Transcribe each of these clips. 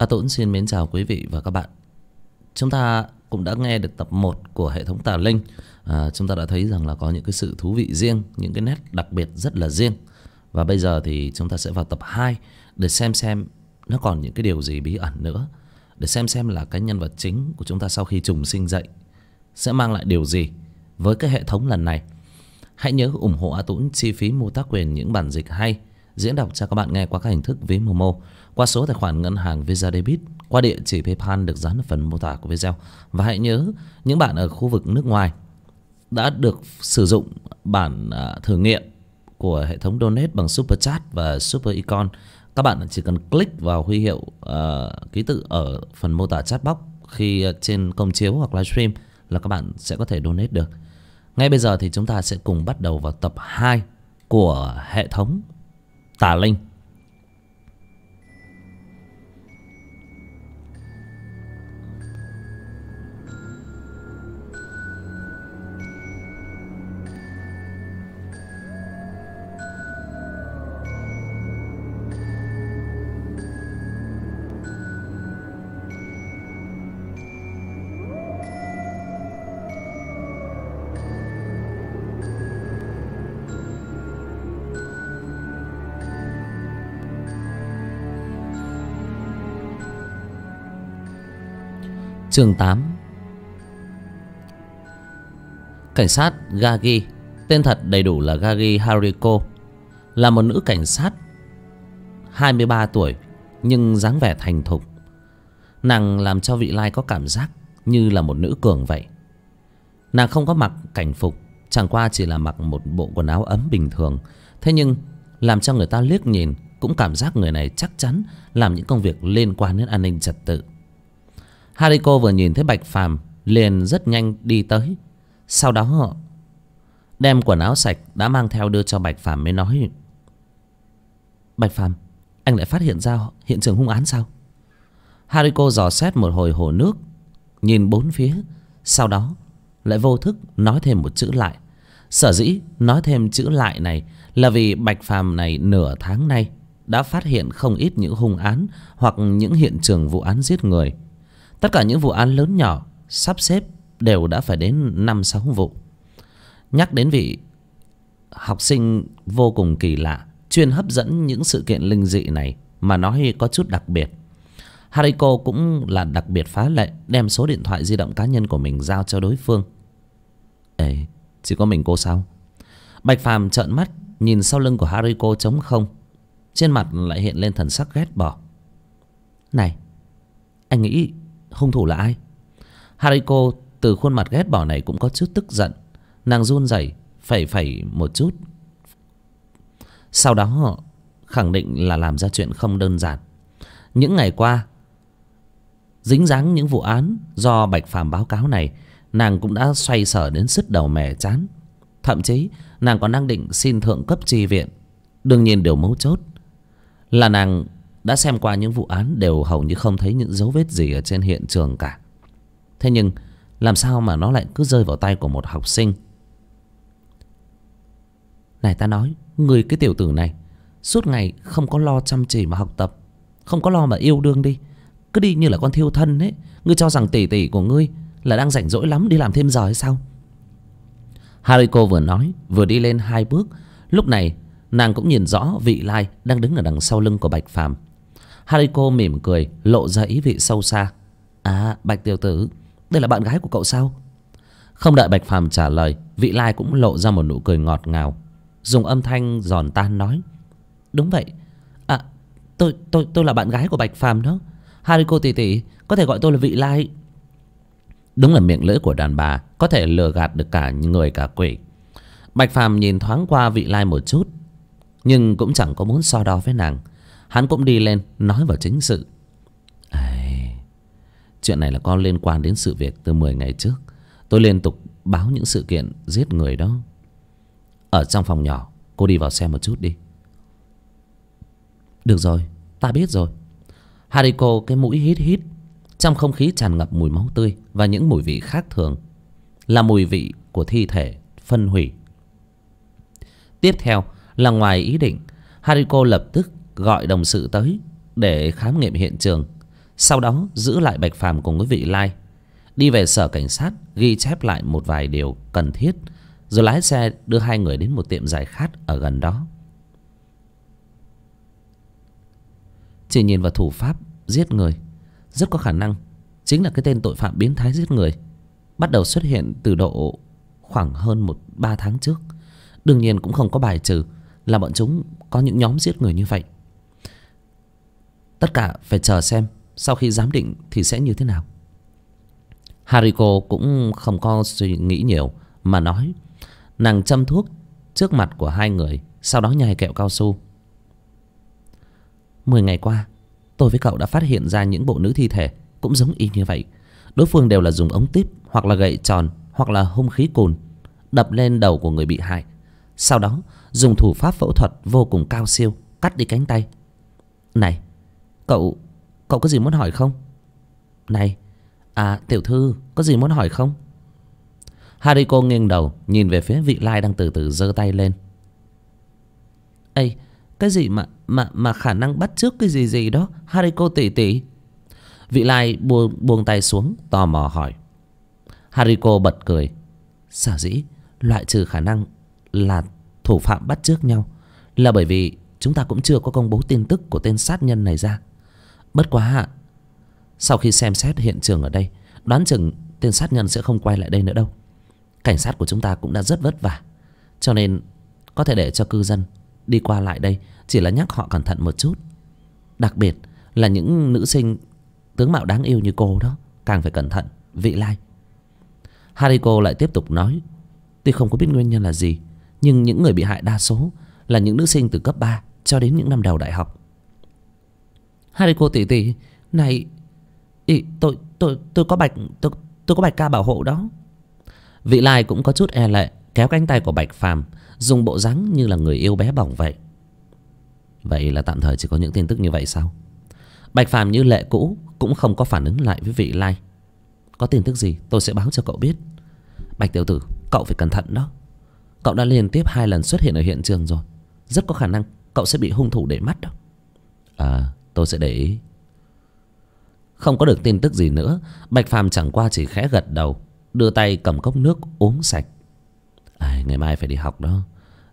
A à, Tũng xin mến chào quý vị và các bạn Chúng ta cũng đã nghe được tập 1 của hệ thống Tà Linh à, Chúng ta đã thấy rằng là có những cái sự thú vị riêng Những cái nét đặc biệt rất là riêng Và bây giờ thì chúng ta sẽ vào tập 2 Để xem xem nó còn những cái điều gì bí ẩn nữa Để xem xem là cái nhân vật chính của chúng ta sau khi trùng sinh dậy Sẽ mang lại điều gì với cái hệ thống lần này Hãy nhớ ủng hộ A Tũng chi phí mua tác quyền những bản dịch hay diễn đọc cho các bạn nghe qua các hình thức ví Momo, qua số tài khoản ngân hàng Visa Debit, qua địa chỉ PayPal được dán ở phần mô tả của video. Và hãy nhớ những bạn ở khu vực nước ngoài đã được sử dụng bản à, thử nghiệm của hệ thống donate bằng Super Chat và Super Icon. Các bạn chỉ cần click vào huy hiệu à, ký tự ở phần mô tả chat box khi à, trên công chiếu hoặc livestream là các bạn sẽ có thể donate được. Ngay bây giờ thì chúng ta sẽ cùng bắt đầu vào tập hai của hệ thống 塔林。Chương 8 Cảnh sát Gagi Tên thật đầy đủ là Gagi Hariko Là một nữ cảnh sát 23 tuổi Nhưng dáng vẻ thành thục Nàng làm cho vị lai có cảm giác Như là một nữ cường vậy Nàng không có mặc cảnh phục Chẳng qua chỉ là mặc một bộ quần áo ấm bình thường Thế nhưng Làm cho người ta liếc nhìn Cũng cảm giác người này chắc chắn Làm những công việc liên quan đến an ninh trật tự Hariko vừa nhìn thấy Bạch Phàm liền rất nhanh đi tới. Sau đó họ đem quần áo sạch đã mang theo đưa cho Bạch Phàm mới nói. Bạch Phàm, anh lại phát hiện ra hiện trường hung án sao? Hariko dò xét một hồi hồ nước, nhìn bốn phía, sau đó lại vô thức nói thêm một chữ lại. Sở dĩ nói thêm chữ lại này là vì Bạch Phàm này nửa tháng nay đã phát hiện không ít những hung án hoặc những hiện trường vụ án giết người Tất cả những vụ án lớn nhỏ Sắp xếp đều đã phải đến 5-6 vụ Nhắc đến vị học sinh vô cùng kỳ lạ Chuyên hấp dẫn những sự kiện linh dị này Mà nói có chút đặc biệt Hariko cũng là đặc biệt phá lệ Đem số điện thoại di động cá nhân của mình giao cho đối phương Ê, chỉ có mình cô sao? Bạch Phàm trợn mắt Nhìn sau lưng của Hariko trống không Trên mặt lại hiện lên thần sắc ghét bỏ Này, anh nghĩ hung thủ là ai hariko từ khuôn mặt ghét bỏ này cũng có chút tức giận nàng run rẩy phẩy phẩy một chút sau đó họ khẳng định là làm ra chuyện không đơn giản những ngày qua dính dáng những vụ án do bạch phàm báo cáo này nàng cũng đã xoay sở đến sức đầu mẻ chán thậm chí nàng còn đang định xin thượng cấp tri viện đương nhiên điều mấu chốt là nàng đã xem qua những vụ án đều hầu như không thấy những dấu vết gì ở trên hiện trường cả thế nhưng làm sao mà nó lại cứ rơi vào tay của một học sinh này ta nói người cái tiểu tử này suốt ngày không có lo chăm chỉ mà học tập không có lo mà yêu đương đi cứ đi như là con thiêu thân ấy ngươi cho rằng tỷ tỷ của ngươi là đang rảnh rỗi lắm đi làm thêm giờ hay sao hariko vừa nói vừa đi lên hai bước lúc này nàng cũng nhìn rõ vị lai đang đứng ở đằng sau lưng của bạch phàm Hariko mỉm cười lộ ra ý vị sâu xa À Bạch Tiểu Tử Đây là bạn gái của cậu sao Không đợi Bạch Phàm trả lời Vị Lai cũng lộ ra một nụ cười ngọt ngào Dùng âm thanh giòn tan nói Đúng vậy À tôi tôi tôi là bạn gái của Bạch Phàm đó Hariko tỷ tỷ Có thể gọi tôi là Vị Lai Đúng là miệng lưỡi của đàn bà Có thể lừa gạt được cả người cả quỷ Bạch Phàm nhìn thoáng qua vị lai một chút Nhưng cũng chẳng có muốn so đo với nàng hắn cũng đi lên nói vào chính sự Ây, chuyện này là có liên quan đến sự việc từ mười ngày trước tôi liên tục báo những sự kiện giết người đó ở trong phòng nhỏ cô đi vào xem một chút đi được rồi ta biết rồi hariko cái mũi hít hít trong không khí tràn ngập mùi máu tươi và những mùi vị khác thường là mùi vị của thi thể phân hủy tiếp theo là ngoài ý định hariko lập tức gọi đồng sự tới để khám nghiệm hiện trường sau đó giữ lại bạch phàm cùng với vị lai đi về sở cảnh sát ghi chép lại một vài điều cần thiết rồi lái xe đưa hai người đến một tiệm giải khát ở gần đó chỉ nhìn vào thủ pháp giết người rất có khả năng chính là cái tên tội phạm biến thái giết người bắt đầu xuất hiện từ độ khoảng hơn một ba tháng trước đương nhiên cũng không có bài trừ là bọn chúng có những nhóm giết người như vậy Tất cả phải chờ xem Sau khi giám định thì sẽ như thế nào Hariko cũng không có suy nghĩ nhiều Mà nói Nàng châm thuốc trước mặt của hai người Sau đó nhai kẹo cao su Mười ngày qua Tôi với cậu đã phát hiện ra những bộ nữ thi thể Cũng giống y như vậy Đối phương đều là dùng ống típ Hoặc là gậy tròn Hoặc là hung khí cùn Đập lên đầu của người bị hại Sau đó dùng thủ pháp phẫu thuật vô cùng cao siêu Cắt đi cánh tay Này Cậu Cậu có gì muốn hỏi không Này À tiểu thư Có gì muốn hỏi không Hariko nghiêng đầu Nhìn về phía vị lai đang từ từ giơ tay lên Ê Cái gì mà Mà mà khả năng bắt trước cái gì gì đó Hariko tỉ tỉ. Vị lai buông, buông tay xuống Tò mò hỏi Hariko bật cười Sở dĩ Loại trừ khả năng Là thủ phạm bắt trước nhau Là bởi vì Chúng ta cũng chưa có công bố tin tức Của tên sát nhân này ra bất quá hạ sau khi xem xét hiện trường ở đây đoán chừng tên sát nhân sẽ không quay lại đây nữa đâu cảnh sát của chúng ta cũng đã rất vất vả cho nên có thể để cho cư dân đi qua lại đây chỉ là nhắc họ cẩn thận một chút đặc biệt là những nữ sinh tướng mạo đáng yêu như cô đó càng phải cẩn thận vị lai hariko lại tiếp tục nói tuy không có biết nguyên nhân là gì nhưng những người bị hại đa số là những nữ sinh từ cấp ba cho đến những năm đầu đại học Hai cô tỷ tỷ Này ý, tôi, tôi, tôi có bạch tôi, tôi có bạch ca bảo hộ đó Vị lai cũng có chút e lệ Kéo cánh tay của bạch phàm Dùng bộ dáng như là người yêu bé bỏng vậy Vậy là tạm thời chỉ có những tin tức như vậy sao Bạch phàm như lệ cũ Cũng không có phản ứng lại với vị lai Có tin tức gì tôi sẽ báo cho cậu biết Bạch tiểu tử Cậu phải cẩn thận đó Cậu đã liên tiếp hai lần xuất hiện ở hiện trường rồi Rất có khả năng cậu sẽ bị hung thủ để mắt đó À tôi sẽ để ý không có được tin tức gì nữa bạch phàm chẳng qua chỉ khẽ gật đầu đưa tay cầm cốc nước uống sạch à, ngày mai phải đi học đó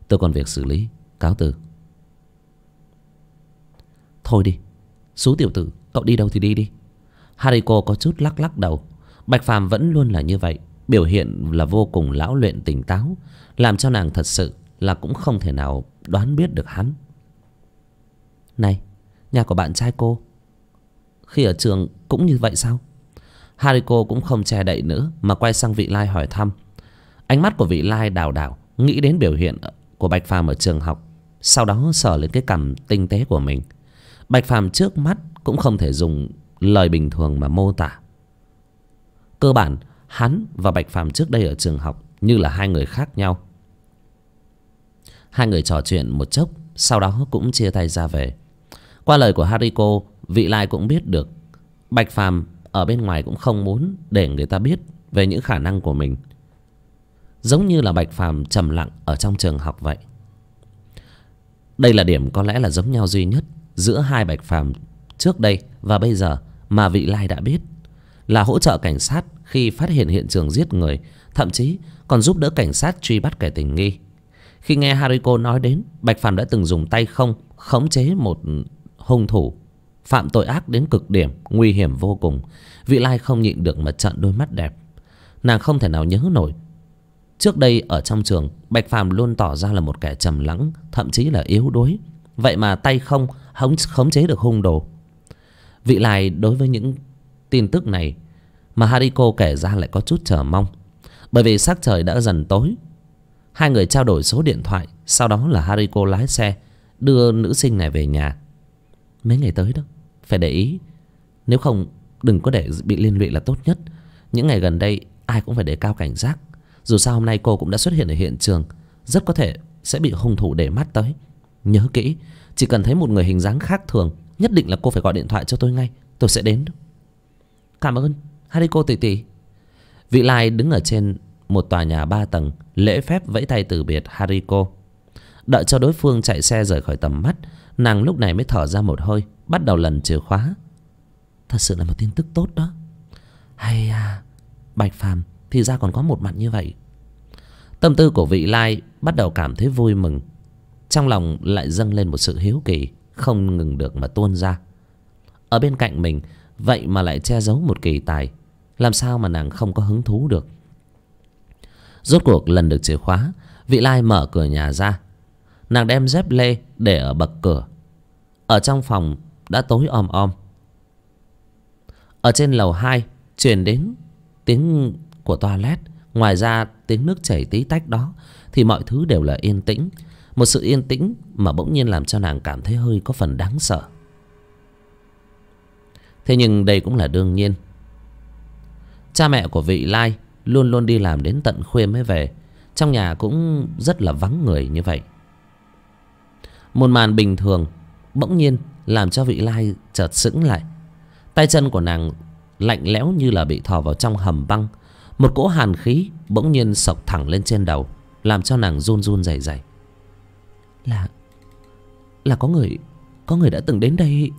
tôi còn việc xử lý cáo từ thôi đi xú tiểu tử cậu đi đâu thì đi đi hariko có chút lắc lắc đầu bạch phàm vẫn luôn là như vậy biểu hiện là vô cùng lão luyện tỉnh táo làm cho nàng thật sự là cũng không thể nào đoán biết được hắn này Nhà của bạn trai cô Khi ở trường cũng như vậy sao Hariko cũng không che đậy nữa Mà quay sang vị lai hỏi thăm Ánh mắt của vị lai đào đảo Nghĩ đến biểu hiện của Bạch Phàm ở trường học Sau đó sờ lên cái cằm tinh tế của mình Bạch Phàm trước mắt Cũng không thể dùng lời bình thường mà mô tả Cơ bản Hắn và Bạch Phàm trước đây ở trường học Như là hai người khác nhau Hai người trò chuyện một chốc Sau đó cũng chia tay ra về qua lời của hariko vị lai cũng biết được bạch phàm ở bên ngoài cũng không muốn để người ta biết về những khả năng của mình giống như là bạch phàm trầm lặng ở trong trường học vậy đây là điểm có lẽ là giống nhau duy nhất giữa hai bạch phàm trước đây và bây giờ mà vị lai đã biết là hỗ trợ cảnh sát khi phát hiện hiện trường giết người thậm chí còn giúp đỡ cảnh sát truy bắt kẻ tình nghi khi nghe hariko nói đến bạch phàm đã từng dùng tay không khống chế một hung thủ phạm tội ác đến cực điểm nguy hiểm vô cùng vị lai không nhịn được mà trợn đôi mắt đẹp nàng không thể nào nhớ nổi trước đây ở trong trường bạch phàm luôn tỏ ra là một kẻ trầm lắng thậm chí là yếu đuối vậy mà tay không hống khống chế được hung đồ vị lai đối với những tin tức này mà hariko kể ra lại có chút chờ mong bởi vì sắc trời đã dần tối hai người trao đổi số điện thoại sau đó là hariko lái xe đưa nữ sinh này về nhà mấy ngày tới đâu phải để ý nếu không đừng có để bị liên lụy là tốt nhất những ngày gần đây ai cũng phải đề cao cảnh giác dù sao hôm nay cô cũng đã xuất hiện ở hiện trường rất có thể sẽ bị hung thủ để mắt tới nhớ kỹ chỉ cần thấy một người hình dáng khác thường nhất định là cô phải gọi điện thoại cho tôi ngay tôi sẽ đến cảm ơn Hariko cô tỉ tỉ vị lai đứng ở trên một tòa nhà ba tầng lễ phép vẫy tay từ biệt hariko đợi cho đối phương chạy xe rời khỏi tầm mắt nàng lúc này mới thở ra một hơi bắt đầu lần chìa khóa thật sự là một tin tức tốt đó hay à bạch phàm thì ra còn có một mặt như vậy tâm tư của vị lai bắt đầu cảm thấy vui mừng trong lòng lại dâng lên một sự hiếu kỳ không ngừng được mà tuôn ra ở bên cạnh mình vậy mà lại che giấu một kỳ tài làm sao mà nàng không có hứng thú được rốt cuộc lần được chìa khóa vị lai mở cửa nhà ra nàng đem dép lê để ở bậc cửa ở trong phòng đã tối om om ở trên lầu hai truyền đến tiếng của toilet ngoài ra tiếng nước chảy tí tách đó thì mọi thứ đều là yên tĩnh một sự yên tĩnh mà bỗng nhiên làm cho nàng cảm thấy hơi có phần đáng sợ thế nhưng đây cũng là đương nhiên cha mẹ của vị lai luôn luôn đi làm đến tận khuya mới về trong nhà cũng rất là vắng người như vậy một màn bình thường Bỗng nhiên làm cho vị lai chợt sững lại Tay chân của nàng lạnh lẽo như là bị thò vào trong hầm băng Một cỗ hàn khí bỗng nhiên sọc thẳng lên trên đầu Làm cho nàng run run dày dày Là Là có người Có người đã từng đến đây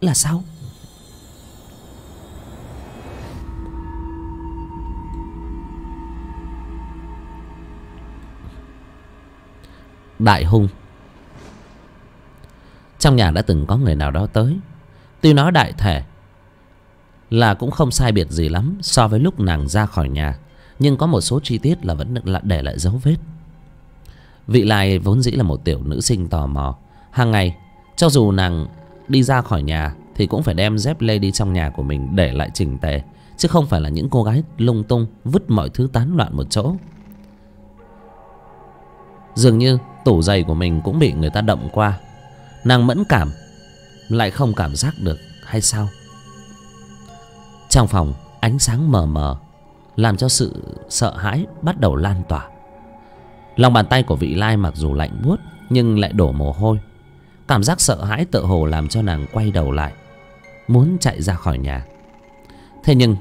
Là sao Đại hùng trong nhà đã từng có người nào đó tới tuy nó đại thể là cũng không sai biệt gì lắm so với lúc nàng ra khỏi nhà nhưng có một số chi tiết là vẫn là để lại dấu vết vị lai vốn dĩ là một tiểu nữ sinh tò mò hàng ngày cho dù nàng đi ra khỏi nhà thì cũng phải đem dép lê đi trong nhà của mình để lại chỉnh tề chứ không phải là những cô gái lung tung vứt mọi thứ tán loạn một chỗ dường như tủ giày của mình cũng bị người ta động qua Nàng mẫn cảm Lại không cảm giác được hay sao Trong phòng ánh sáng mờ mờ Làm cho sự sợ hãi bắt đầu lan tỏa Lòng bàn tay của vị lai mặc dù lạnh buốt Nhưng lại đổ mồ hôi Cảm giác sợ hãi tự hồ làm cho nàng quay đầu lại Muốn chạy ra khỏi nhà Thế nhưng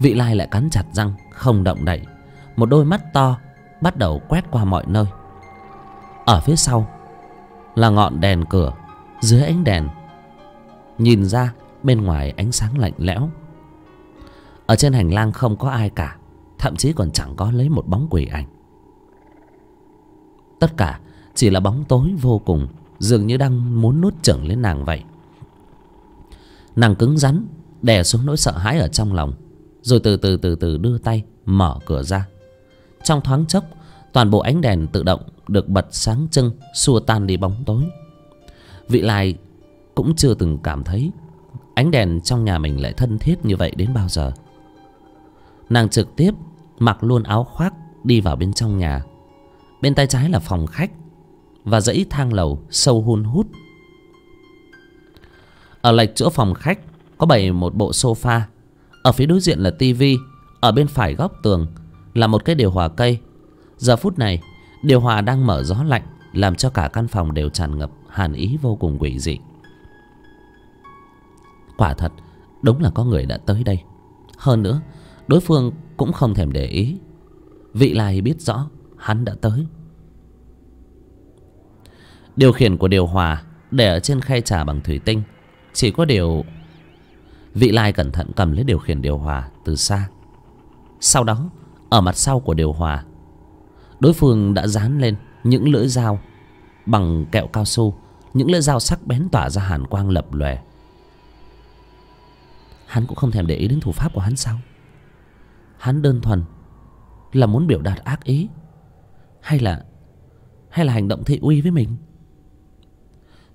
Vị lai lại cắn chặt răng Không động đậy Một đôi mắt to Bắt đầu quét qua mọi nơi Ở phía sau là ngọn đèn cửa dưới ánh đèn nhìn ra bên ngoài ánh sáng lạnh lẽo ở trên hành lang không có ai cả thậm chí còn chẳng có lấy một bóng quỷ ảnh tất cả chỉ là bóng tối vô cùng dường như đang muốn nuốt chửng lên nàng vậy nàng cứng rắn đè xuống nỗi sợ hãi ở trong lòng rồi từ từ từ từ đưa tay mở cửa ra trong thoáng chốc toàn bộ ánh đèn tự động được bật sáng trưng xua tan đi bóng tối vị lai cũng chưa từng cảm thấy ánh đèn trong nhà mình lại thân thiết như vậy đến bao giờ nàng trực tiếp mặc luôn áo khoác đi vào bên trong nhà bên tay trái là phòng khách và dãy thang lầu sâu hun hút ở lệch chỗ phòng khách có bày một bộ sofa ở phía đối diện là tivi ở bên phải góc tường là một cái điều hòa cây giờ phút này điều hòa đang mở gió lạnh làm cho cả căn phòng đều tràn ngập hàn ý vô cùng quỷ dị quả thật đúng là có người đã tới đây hơn nữa đối phương cũng không thèm để ý vị lai biết rõ hắn đã tới điều khiển của điều hòa để ở trên khay trà bằng thủy tinh chỉ có điều vị lai cẩn thận cầm lấy điều khiển điều hòa từ xa sau đó ở mặt sau của điều hòa đối phương đã dán lên những lưỡi dao bằng kẹo cao su những lưỡi dao sắc bén tỏa ra hàn quang lập lòe hắn cũng không thèm để ý đến thủ pháp của hắn sao hắn đơn thuần là muốn biểu đạt ác ý hay là hay là hành động thị uy với mình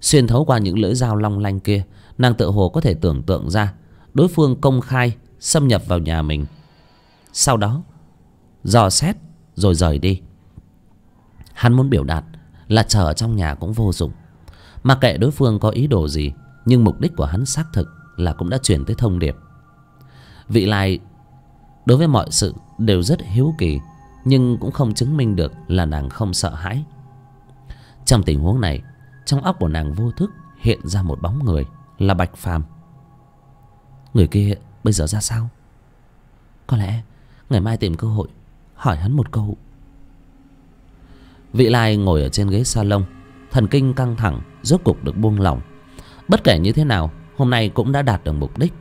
xuyên thấu qua những lưỡi dao long lanh kia nàng tự hồ có thể tưởng tượng ra đối phương công khai xâm nhập vào nhà mình sau đó dò xét rồi rời đi hắn muốn biểu đạt là chờ ở trong nhà cũng vô dụng mà kệ đối phương có ý đồ gì nhưng mục đích của hắn xác thực là cũng đã chuyển tới thông điệp vị lai đối với mọi sự đều rất hiếu kỳ nhưng cũng không chứng minh được là nàng không sợ hãi trong tình huống này trong óc của nàng vô thức hiện ra một bóng người là bạch phàm người kia bây giờ ra sao có lẽ ngày mai tìm cơ hội hỏi hắn một câu vị lai ngồi ở trên ghế salon thần kinh căng thẳng rốt cục được buông lỏng bất kể như thế nào hôm nay cũng đã đạt được mục đích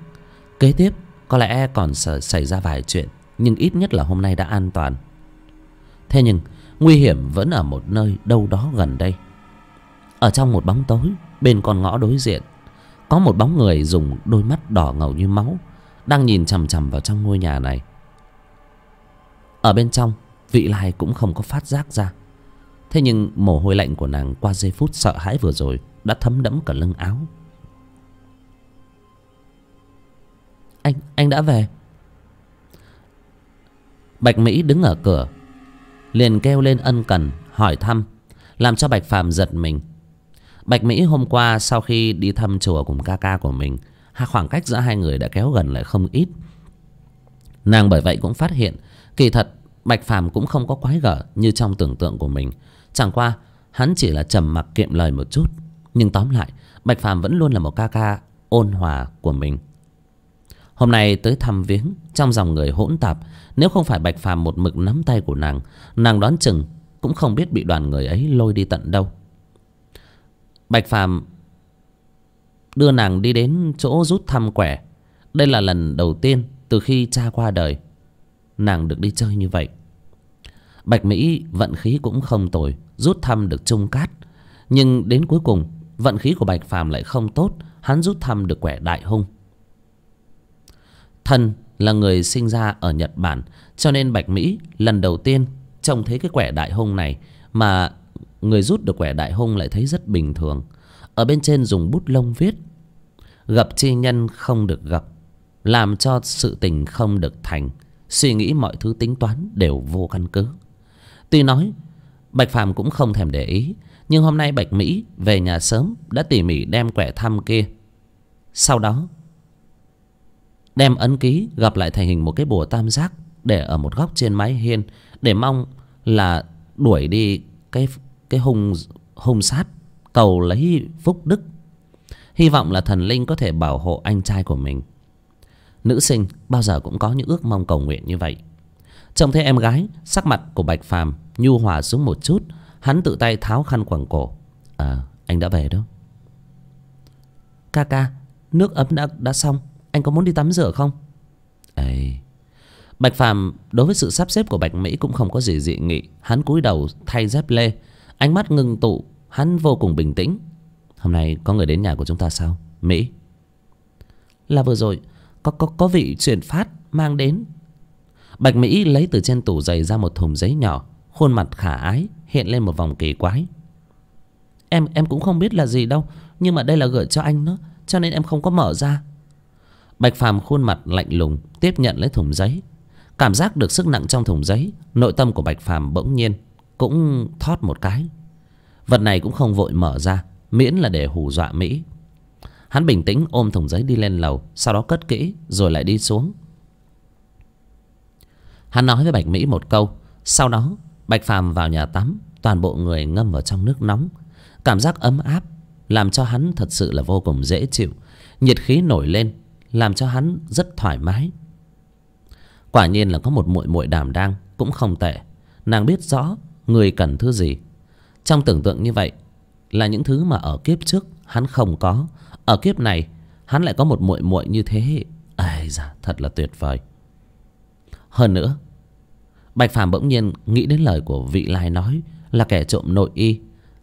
kế tiếp có lẽ còn xảy ra vài chuyện nhưng ít nhất là hôm nay đã an toàn thế nhưng nguy hiểm vẫn ở một nơi đâu đó gần đây ở trong một bóng tối bên con ngõ đối diện có một bóng người dùng đôi mắt đỏ ngầu như máu đang nhìn chằm chằm vào trong ngôi nhà này ở bên trong vị lai cũng không có phát giác ra Thế nhưng mồ hôi lạnh của nàng qua giây phút sợ hãi vừa rồi đã thấm đẫm cả lưng áo. Anh, anh đã về. Bạch Mỹ đứng ở cửa, liền kêu lên ân cần, hỏi thăm, làm cho Bạch Phàm giật mình. Bạch Mỹ hôm qua sau khi đi thăm chùa cùng ca ca của mình, khoảng cách giữa hai người đã kéo gần lại không ít. Nàng bởi vậy cũng phát hiện, kỳ thật Bạch Phàm cũng không có quái gở như trong tưởng tượng của mình chẳng qua hắn chỉ là trầm mặc kiệm lời một chút nhưng tóm lại bạch phàm vẫn luôn là một ca ca ôn hòa của mình hôm nay tới thăm viếng trong dòng người hỗn tạp nếu không phải bạch phàm một mực nắm tay của nàng nàng đoán chừng cũng không biết bị đoàn người ấy lôi đi tận đâu bạch phàm đưa nàng đi đến chỗ rút thăm quẻ đây là lần đầu tiên từ khi cha qua đời nàng được đi chơi như vậy bạch mỹ vận khí cũng không tồi rút thăm được trung cát nhưng đến cuối cùng vận khí của bạch phàm lại không tốt hắn rút thăm được quẻ đại hung thân là người sinh ra ở nhật bản cho nên bạch mỹ lần đầu tiên trông thấy cái quẻ đại hung này mà người rút được quẻ đại hung lại thấy rất bình thường ở bên trên dùng bút lông viết gặp chi nhân không được gặp làm cho sự tình không được thành suy nghĩ mọi thứ tính toán đều vô căn cứ Tuy nói Bạch Phàm cũng không thèm để ý Nhưng hôm nay Bạch Mỹ về nhà sớm Đã tỉ mỉ đem quẻ thăm kia Sau đó Đem ấn ký gặp lại thành hình một cái bùa tam giác Để ở một góc trên mái hiên Để mong là đuổi đi cái cái hung hung sát cầu lấy phúc đức hy vọng là thần linh có thể bảo hộ anh trai của mình nữ sinh bao giờ cũng có những ước mong cầu nguyện như vậy trông thấy em gái sắc mặt của bạch phàm nhu hòa xuống một chút hắn tự tay tháo khăn quàng cổ à anh đã về đó ca ca nước ấm đã đã xong anh có muốn đi tắm rửa không ấy bạch phàm đối với sự sắp xếp của bạch mỹ cũng không có gì dị nghị hắn cúi đầu thay dép lê ánh mắt ngưng tụ hắn vô cùng bình tĩnh hôm nay có người đến nhà của chúng ta sao mỹ là vừa rồi có có có vị truyền phát mang đến bạch mỹ lấy từ trên tủ giày ra một thùng giấy nhỏ khuôn mặt khả ái hiện lên một vòng kỳ quái em em cũng không biết là gì đâu nhưng mà đây là gửi cho anh nữa, cho nên em không có mở ra bạch phàm khuôn mặt lạnh lùng tiếp nhận lấy thùng giấy cảm giác được sức nặng trong thùng giấy nội tâm của bạch phàm bỗng nhiên cũng thót một cái vật này cũng không vội mở ra miễn là để hù dọa mỹ hắn bình tĩnh ôm thùng giấy đi lên lầu sau đó cất kỹ rồi lại đi xuống Hắn nói với Bạch Mỹ một câu Sau đó Bạch Phàm vào nhà tắm Toàn bộ người ngâm vào trong nước nóng Cảm giác ấm áp Làm cho hắn thật sự là vô cùng dễ chịu Nhiệt khí nổi lên Làm cho hắn rất thoải mái Quả nhiên là có một muội muội đàm đang Cũng không tệ Nàng biết rõ người cần thứ gì Trong tưởng tượng như vậy Là những thứ mà ở kiếp trước hắn không có Ở kiếp này hắn lại có một muội muội như thế Ây da thật là tuyệt vời Hơn nữa bạch phàm bỗng nhiên nghĩ đến lời của vị lai nói là kẻ trộm nội y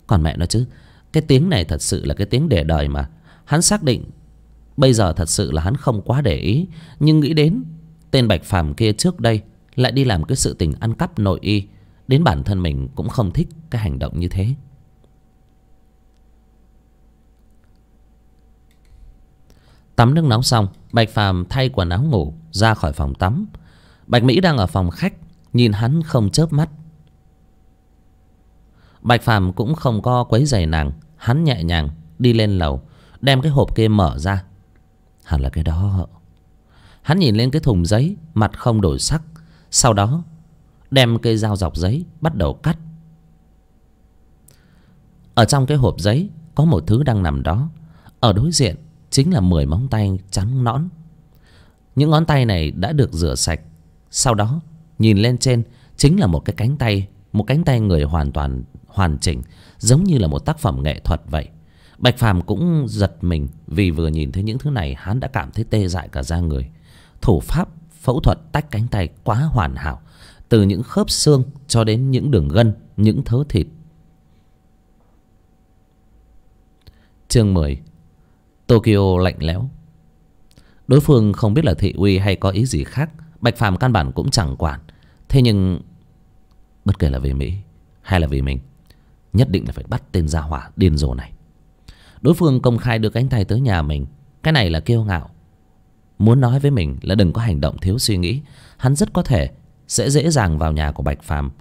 còn mẹ nó chứ cái tiếng này thật sự là cái tiếng để đời mà hắn xác định bây giờ thật sự là hắn không quá để ý nhưng nghĩ đến tên bạch phàm kia trước đây lại đi làm cái sự tình ăn cắp nội y đến bản thân mình cũng không thích cái hành động như thế tắm nước nóng xong bạch phàm thay quần áo ngủ ra khỏi phòng tắm bạch mỹ đang ở phòng khách nhìn hắn không chớp mắt bạch phàm cũng không co quấy giày nàng hắn nhẹ nhàng đi lên lầu đem cái hộp kia mở ra hẳn là cái đó hắn nhìn lên cái thùng giấy mặt không đổi sắc sau đó đem cây dao dọc giấy bắt đầu cắt ở trong cái hộp giấy có một thứ đang nằm đó ở đối diện chính là mười móng tay trắng nõn những ngón tay này đã được rửa sạch sau đó nhìn lên trên chính là một cái cánh tay một cánh tay người hoàn toàn hoàn chỉnh giống như là một tác phẩm nghệ thuật vậy bạch phàm cũng giật mình vì vừa nhìn thấy những thứ này hắn đã cảm thấy tê dại cả da người thủ pháp phẫu thuật tách cánh tay quá hoàn hảo từ những khớp xương cho đến những đường gân những thớ thịt chương mười tokyo lạnh lẽo đối phương không biết là thị uy hay có ý gì khác bạch Phạm căn bản cũng chẳng quản thế nhưng bất kể là vì mỹ hay là vì mình nhất định là phải bắt tên gia hỏa điên rồ này đối phương công khai đưa cánh tay tới nhà mình cái này là kiêu ngạo muốn nói với mình là đừng có hành động thiếu suy nghĩ hắn rất có thể sẽ dễ dàng vào nhà của bạch Phạm.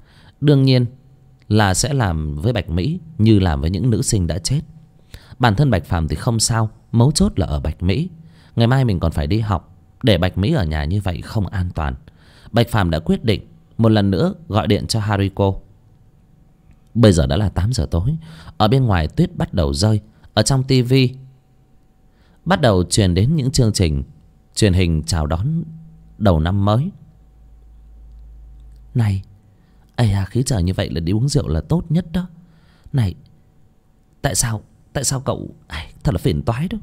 đương nhiên là sẽ làm với bạch mỹ như làm với những nữ sinh đã chết bản thân bạch Phạm thì không sao mấu chốt là ở bạch mỹ ngày mai mình còn phải đi học để bạch mỹ ở nhà như vậy không an toàn bạch Phạm đã quyết định một lần nữa gọi điện cho hariko bây giờ đã là tám giờ tối ở bên ngoài tuyết bắt đầu rơi ở trong tv bắt đầu truyền đến những chương trình truyền hình chào đón đầu năm mới này ây à khí trời như vậy là đi uống rượu là tốt nhất đó này tại sao tại sao cậu Ai, thật là phiền toái đó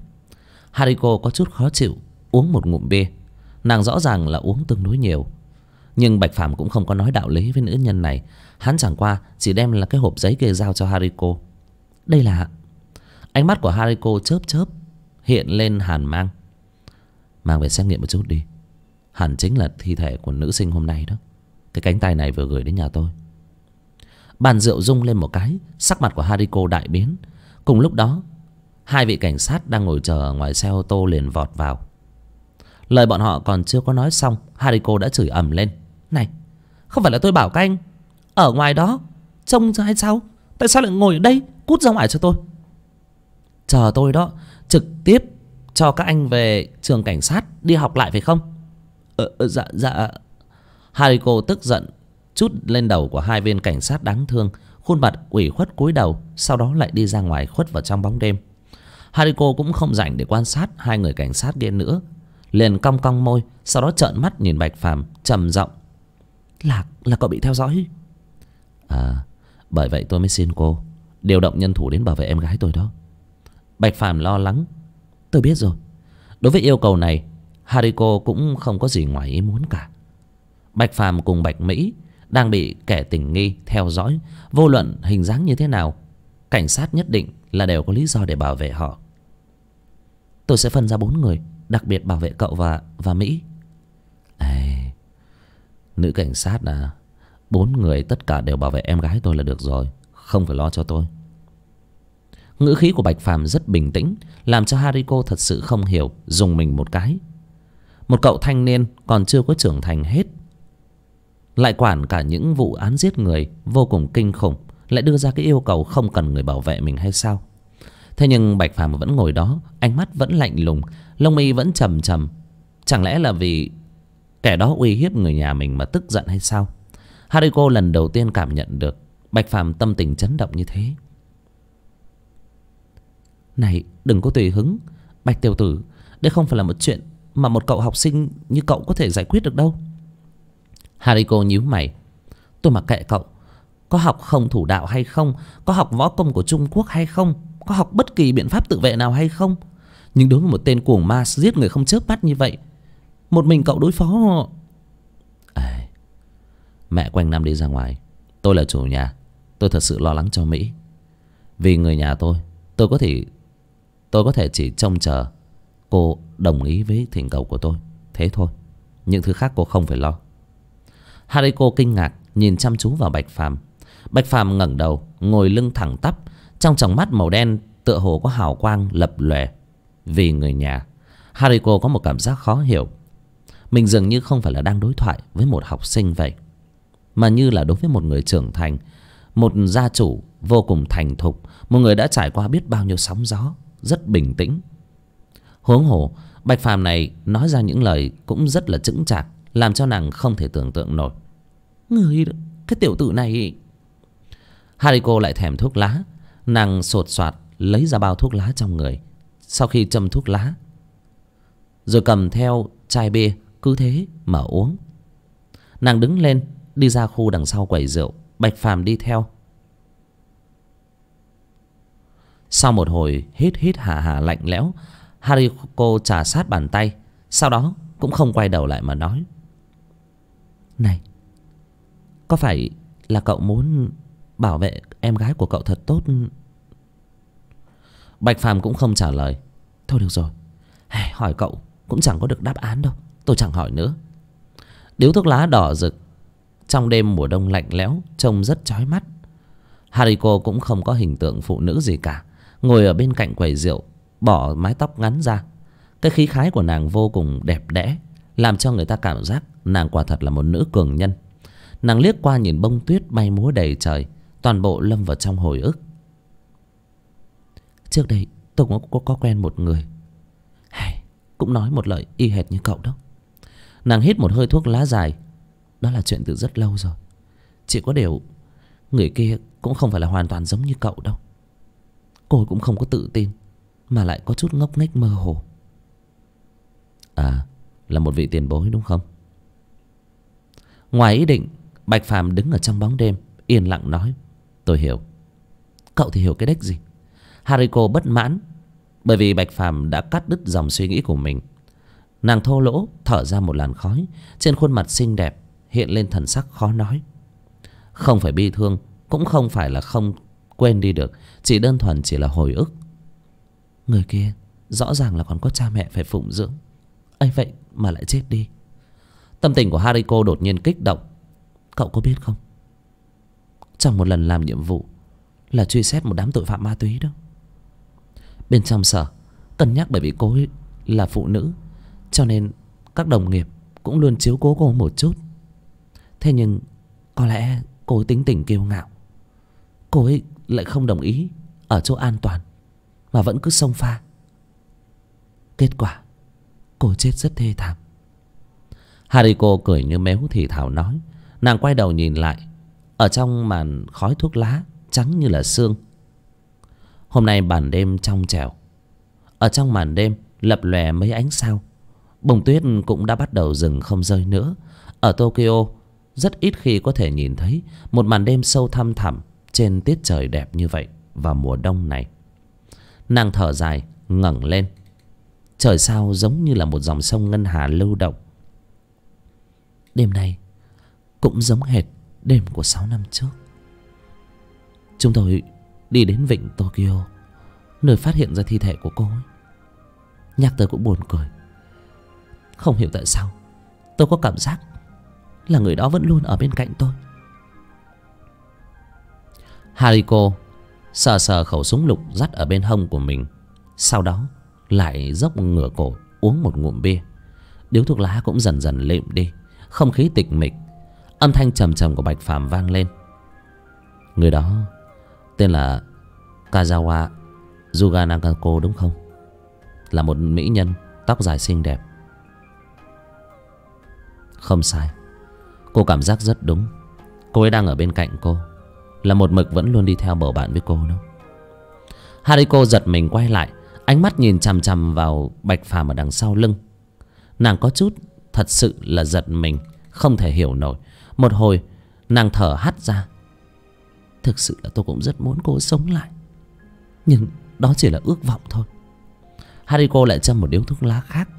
hariko có chút khó chịu uống một ngụm bia nàng rõ ràng là uống tương đối nhiều nhưng bạch phàm cũng không có nói đạo lý với nữ nhân này hắn chẳng qua chỉ đem là cái hộp giấy kia giao cho hariko đây là ánh mắt của hariko chớp chớp hiện lên hàn mang mang về xét nghiệm một chút đi hẳn chính là thi thể của nữ sinh hôm nay đó cái cánh tay này vừa gửi đến nhà tôi bàn rượu rung lên một cái sắc mặt của hariko đại biến cùng lúc đó hai vị cảnh sát đang ngồi chờ ngoài xe ô tô liền vọt vào lời bọn họ còn chưa có nói xong hariko đã chửi ầm lên này không phải là tôi bảo các anh ở ngoài đó trông hay sao tại sao lại ngồi ở đây cút ra ngoài cho tôi chờ tôi đó trực tiếp cho các anh về trường cảnh sát đi học lại phải không ờ, ờ dạ dạ hariko tức giận chút lên đầu của hai viên cảnh sát đáng thương khuôn mặt ủy khuất cúi đầu sau đó lại đi ra ngoài khuất vào trong bóng đêm hariko cũng không rảnh để quan sát hai người cảnh sát kia nữa liền cong cong môi sau đó trợn mắt nhìn bạch phàm trầm giọng là là cậu bị theo dõi à bởi vậy tôi mới xin cô điều động nhân thủ đến bảo vệ em gái tôi đó bạch phàm lo lắng tôi biết rồi đối với yêu cầu này hariko cũng không có gì ngoài ý muốn cả bạch phàm cùng bạch mỹ đang bị kẻ tình nghi theo dõi vô luận hình dáng như thế nào cảnh sát nhất định là đều có lý do để bảo vệ họ tôi sẽ phân ra bốn người đặc biệt bảo vệ cậu và và mỹ à, nữ cảnh sát là bốn người tất cả đều bảo vệ em gái tôi là được rồi không phải lo cho tôi ngữ khí của bạch phàm rất bình tĩnh làm cho hariko thật sự không hiểu dùng mình một cái một cậu thanh niên còn chưa có trưởng thành hết lại quản cả những vụ án giết người vô cùng kinh khủng lại đưa ra cái yêu cầu không cần người bảo vệ mình hay sao thế nhưng bạch phàm vẫn ngồi đó ánh mắt vẫn lạnh lùng lông mi vẫn trầm trầm chẳng lẽ là vì kẻ đó uy hiếp người nhà mình mà tức giận hay sao hariko lần đầu tiên cảm nhận được bạch phàm tâm tình chấn động như thế này đừng có tùy hứng bạch tiểu tử đây không phải là một chuyện mà một cậu học sinh như cậu có thể giải quyết được đâu hariko nhíu mày tôi mặc kệ cậu có học không thủ đạo hay không có học võ công của trung quốc hay không có học bất kỳ biện pháp tự vệ nào hay không nhưng đối với một tên cuồng ma giết người không chớp mắt như vậy một mình cậu đối phó à, mẹ quanh năm đi ra ngoài tôi là chủ nhà tôi thật sự lo lắng cho mỹ vì người nhà tôi tôi có thể tôi có thể chỉ trông chờ cô đồng ý với thỉnh cầu của tôi thế thôi những thứ khác cô không phải lo hariko kinh ngạc nhìn chăm chú vào bạch phàm bạch phàm ngẩng đầu ngồi lưng thẳng tắp trong tròng mắt màu đen tựa hồ có hào quang lập lòe vì người nhà hariko có một cảm giác khó hiểu mình dường như không phải là đang đối thoại với một học sinh vậy mà như là đối với một người trưởng thành một gia chủ vô cùng thành thục một người đã trải qua biết bao nhiêu sóng gió rất bình tĩnh huống hồ bạch phàm này nói ra những lời cũng rất là chững chạc làm cho nàng không thể tưởng tượng nổi người cái tiểu tử này hariko lại thèm thuốc lá nàng sột soạt lấy ra bao thuốc lá trong người sau khi châm thuốc lá rồi cầm theo chai bia cứ thế mà uống nàng đứng lên đi ra khu đằng sau quầy rượu bạch phàm đi theo sau một hồi hít hít hà hà lạnh lẽo hariko trà sát bàn tay sau đó cũng không quay đầu lại mà nói này có phải là cậu muốn bảo vệ em gái của cậu thật tốt bạch phàm cũng không trả lời thôi được rồi hỏi cậu cũng chẳng có được đáp án đâu tôi chẳng hỏi nữa điếu thuốc lá đỏ rực trong đêm mùa đông lạnh lẽo trông rất chói mắt hariko cũng không có hình tượng phụ nữ gì cả ngồi ở bên cạnh quầy rượu bỏ mái tóc ngắn ra cái khí khái của nàng vô cùng đẹp đẽ làm cho người ta cảm giác nàng quả thật là một nữ cường nhân nàng liếc qua nhìn bông tuyết bay múa đầy trời toàn bộ lâm vào trong hồi ức trước đây tôi cũng có, có quen một người hey, cũng nói một lời y hệt như cậu đó nàng hít một hơi thuốc lá dài đó là chuyện từ rất lâu rồi chỉ có điều người kia cũng không phải là hoàn toàn giống như cậu đâu cô cũng không có tự tin mà lại có chút ngốc nghếch mơ hồ à là một vị tiền bối đúng không ngoài ý định bạch phàm đứng ở trong bóng đêm yên lặng nói tôi hiểu cậu thì hiểu cái đếch gì Hariko bất mãn bởi vì Bạch Phàm đã cắt đứt dòng suy nghĩ của mình. Nàng thô lỗ thở ra một làn khói, trên khuôn mặt xinh đẹp hiện lên thần sắc khó nói. Không phải bi thương, cũng không phải là không quên đi được, chỉ đơn thuần chỉ là hồi ức. Người kia rõ ràng là còn có cha mẹ phải phụng dưỡng, ấy vậy mà lại chết đi. Tâm tình của Hariko đột nhiên kích động. Cậu có biết không? Trong một lần làm nhiệm vụ là truy xét một đám tội phạm ma túy đó bên trong sở cân nhắc bởi vì cô ấy là phụ nữ cho nên các đồng nghiệp cũng luôn chiếu cố cô một chút thế nhưng có lẽ cô ấy tính tình kiêu ngạo cô ấy lại không đồng ý ở chỗ an toàn mà vẫn cứ xông pha kết quả cô chết rất thê thảm hariko cười như méo thì thảo nói nàng quay đầu nhìn lại ở trong màn khói thuốc lá trắng như là xương Hôm nay màn đêm trong trẻo Ở trong màn đêm lập lòe mấy ánh sao Bông tuyết cũng đã bắt đầu dừng không rơi nữa Ở Tokyo rất ít khi có thể nhìn thấy Một màn đêm sâu thăm thẳm Trên tiết trời đẹp như vậy Vào mùa đông này Nàng thở dài ngẩng lên Trời sao giống như là một dòng sông Ngân Hà lưu động Đêm nay cũng giống hệt đêm của sáu năm trước Chúng tôi đi đến vịnh Tokyo nơi phát hiện ra thi thể của cô ấy. Nhắc tới cũng buồn cười. Không hiểu tại sao tôi có cảm giác là người đó vẫn luôn ở bên cạnh tôi. Hariko sờ sờ khẩu súng lục dắt ở bên hông của mình. Sau đó lại dốc ngửa cổ uống một ngụm bia. Điếu thuốc lá cũng dần dần lịm đi. Không khí tịch mịch. Âm thanh trầm trầm của Bạch Phàm vang lên. Người đó tên là Kazawa Yuga Nagako đúng không? Là một mỹ nhân, tóc dài xinh đẹp. Không sai. Cô cảm giác rất đúng. Cô ấy đang ở bên cạnh cô. Là một mực vẫn luôn đi theo bầu bạn với cô đó. Hariko giật mình quay lại, ánh mắt nhìn chằm chằm vào Bạch Phàm ở đằng sau lưng. Nàng có chút thật sự là giật mình, không thể hiểu nổi. Một hồi, nàng thở hắt ra, thực sự là tôi cũng rất muốn cô sống lại nhưng đó chỉ là ước vọng thôi hariko lại châm một điếu thuốc lá khác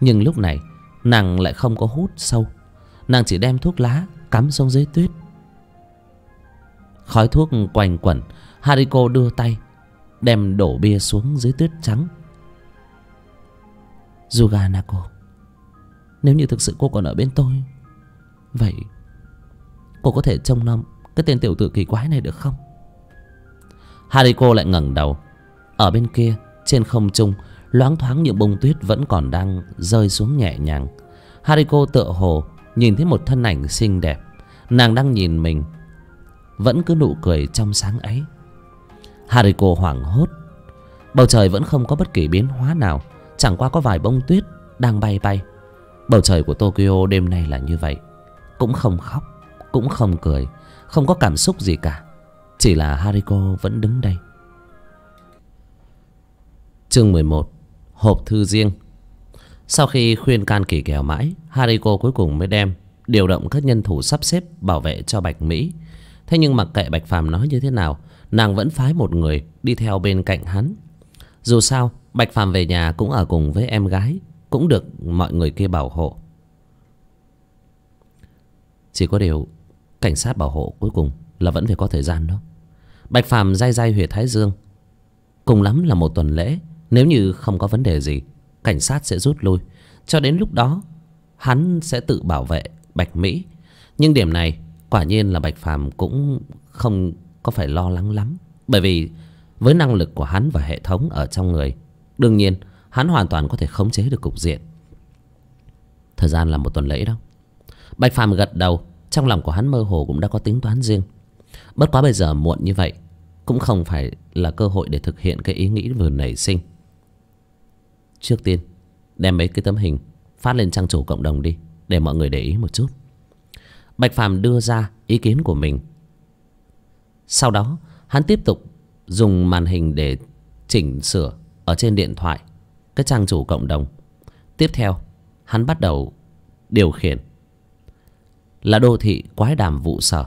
nhưng lúc này nàng lại không có hút sâu nàng chỉ đem thuốc lá cắm xuống dưới tuyết khói thuốc quanh quẩn hariko đưa tay đem đổ bia xuống dưới tuyết trắng Yuga Nako Nếu như thực sự cô còn ở bên tôi Vậy Cô có thể trông nom cái tên tiểu tử kỳ quái này được không Hariko lại ngẩng đầu Ở bên kia trên không trung Loáng thoáng những bông tuyết vẫn còn đang Rơi xuống nhẹ nhàng Hariko tựa hồ nhìn thấy một thân ảnh xinh đẹp Nàng đang nhìn mình Vẫn cứ nụ cười trong sáng ấy Hariko hoảng hốt Bầu trời vẫn không có bất kỳ biến hóa nào Chẳng qua có vài bông tuyết đang bay bay Bầu trời của Tokyo đêm nay là như vậy Cũng không khóc Cũng không cười không có cảm xúc gì cả chỉ là hariko vẫn đứng đây chương mười một hộp thư riêng sau khi khuyên can kỳ kèo mãi hariko cuối cùng mới đem điều động các nhân thủ sắp xếp bảo vệ cho bạch mỹ thế nhưng mặc kệ bạch phàm nói như thế nào nàng vẫn phái một người đi theo bên cạnh hắn dù sao bạch phàm về nhà cũng ở cùng với em gái cũng được mọi người kia bảo hộ chỉ có điều cảnh sát bảo hộ cuối cùng là vẫn phải có thời gian đó bạch phàm dai dai huyệt thái dương cùng lắm là một tuần lễ nếu như không có vấn đề gì cảnh sát sẽ rút lui cho đến lúc đó hắn sẽ tự bảo vệ bạch mỹ nhưng điểm này quả nhiên là bạch phàm cũng không có phải lo lắng lắm bởi vì với năng lực của hắn và hệ thống ở trong người đương nhiên hắn hoàn toàn có thể khống chế được cục diện thời gian là một tuần lễ đó bạch phàm gật đầu trong lòng của hắn mơ hồ cũng đã có tính toán riêng bất quá bây giờ muộn như vậy cũng không phải là cơ hội để thực hiện cái ý nghĩ vừa nảy sinh trước tiên đem mấy cái tấm hình phát lên trang chủ cộng đồng đi để mọi người để ý một chút bạch phàm đưa ra ý kiến của mình sau đó hắn tiếp tục dùng màn hình để chỉnh sửa ở trên điện thoại cái trang chủ cộng đồng tiếp theo hắn bắt đầu điều khiển là đô thị quái đàm vụ sở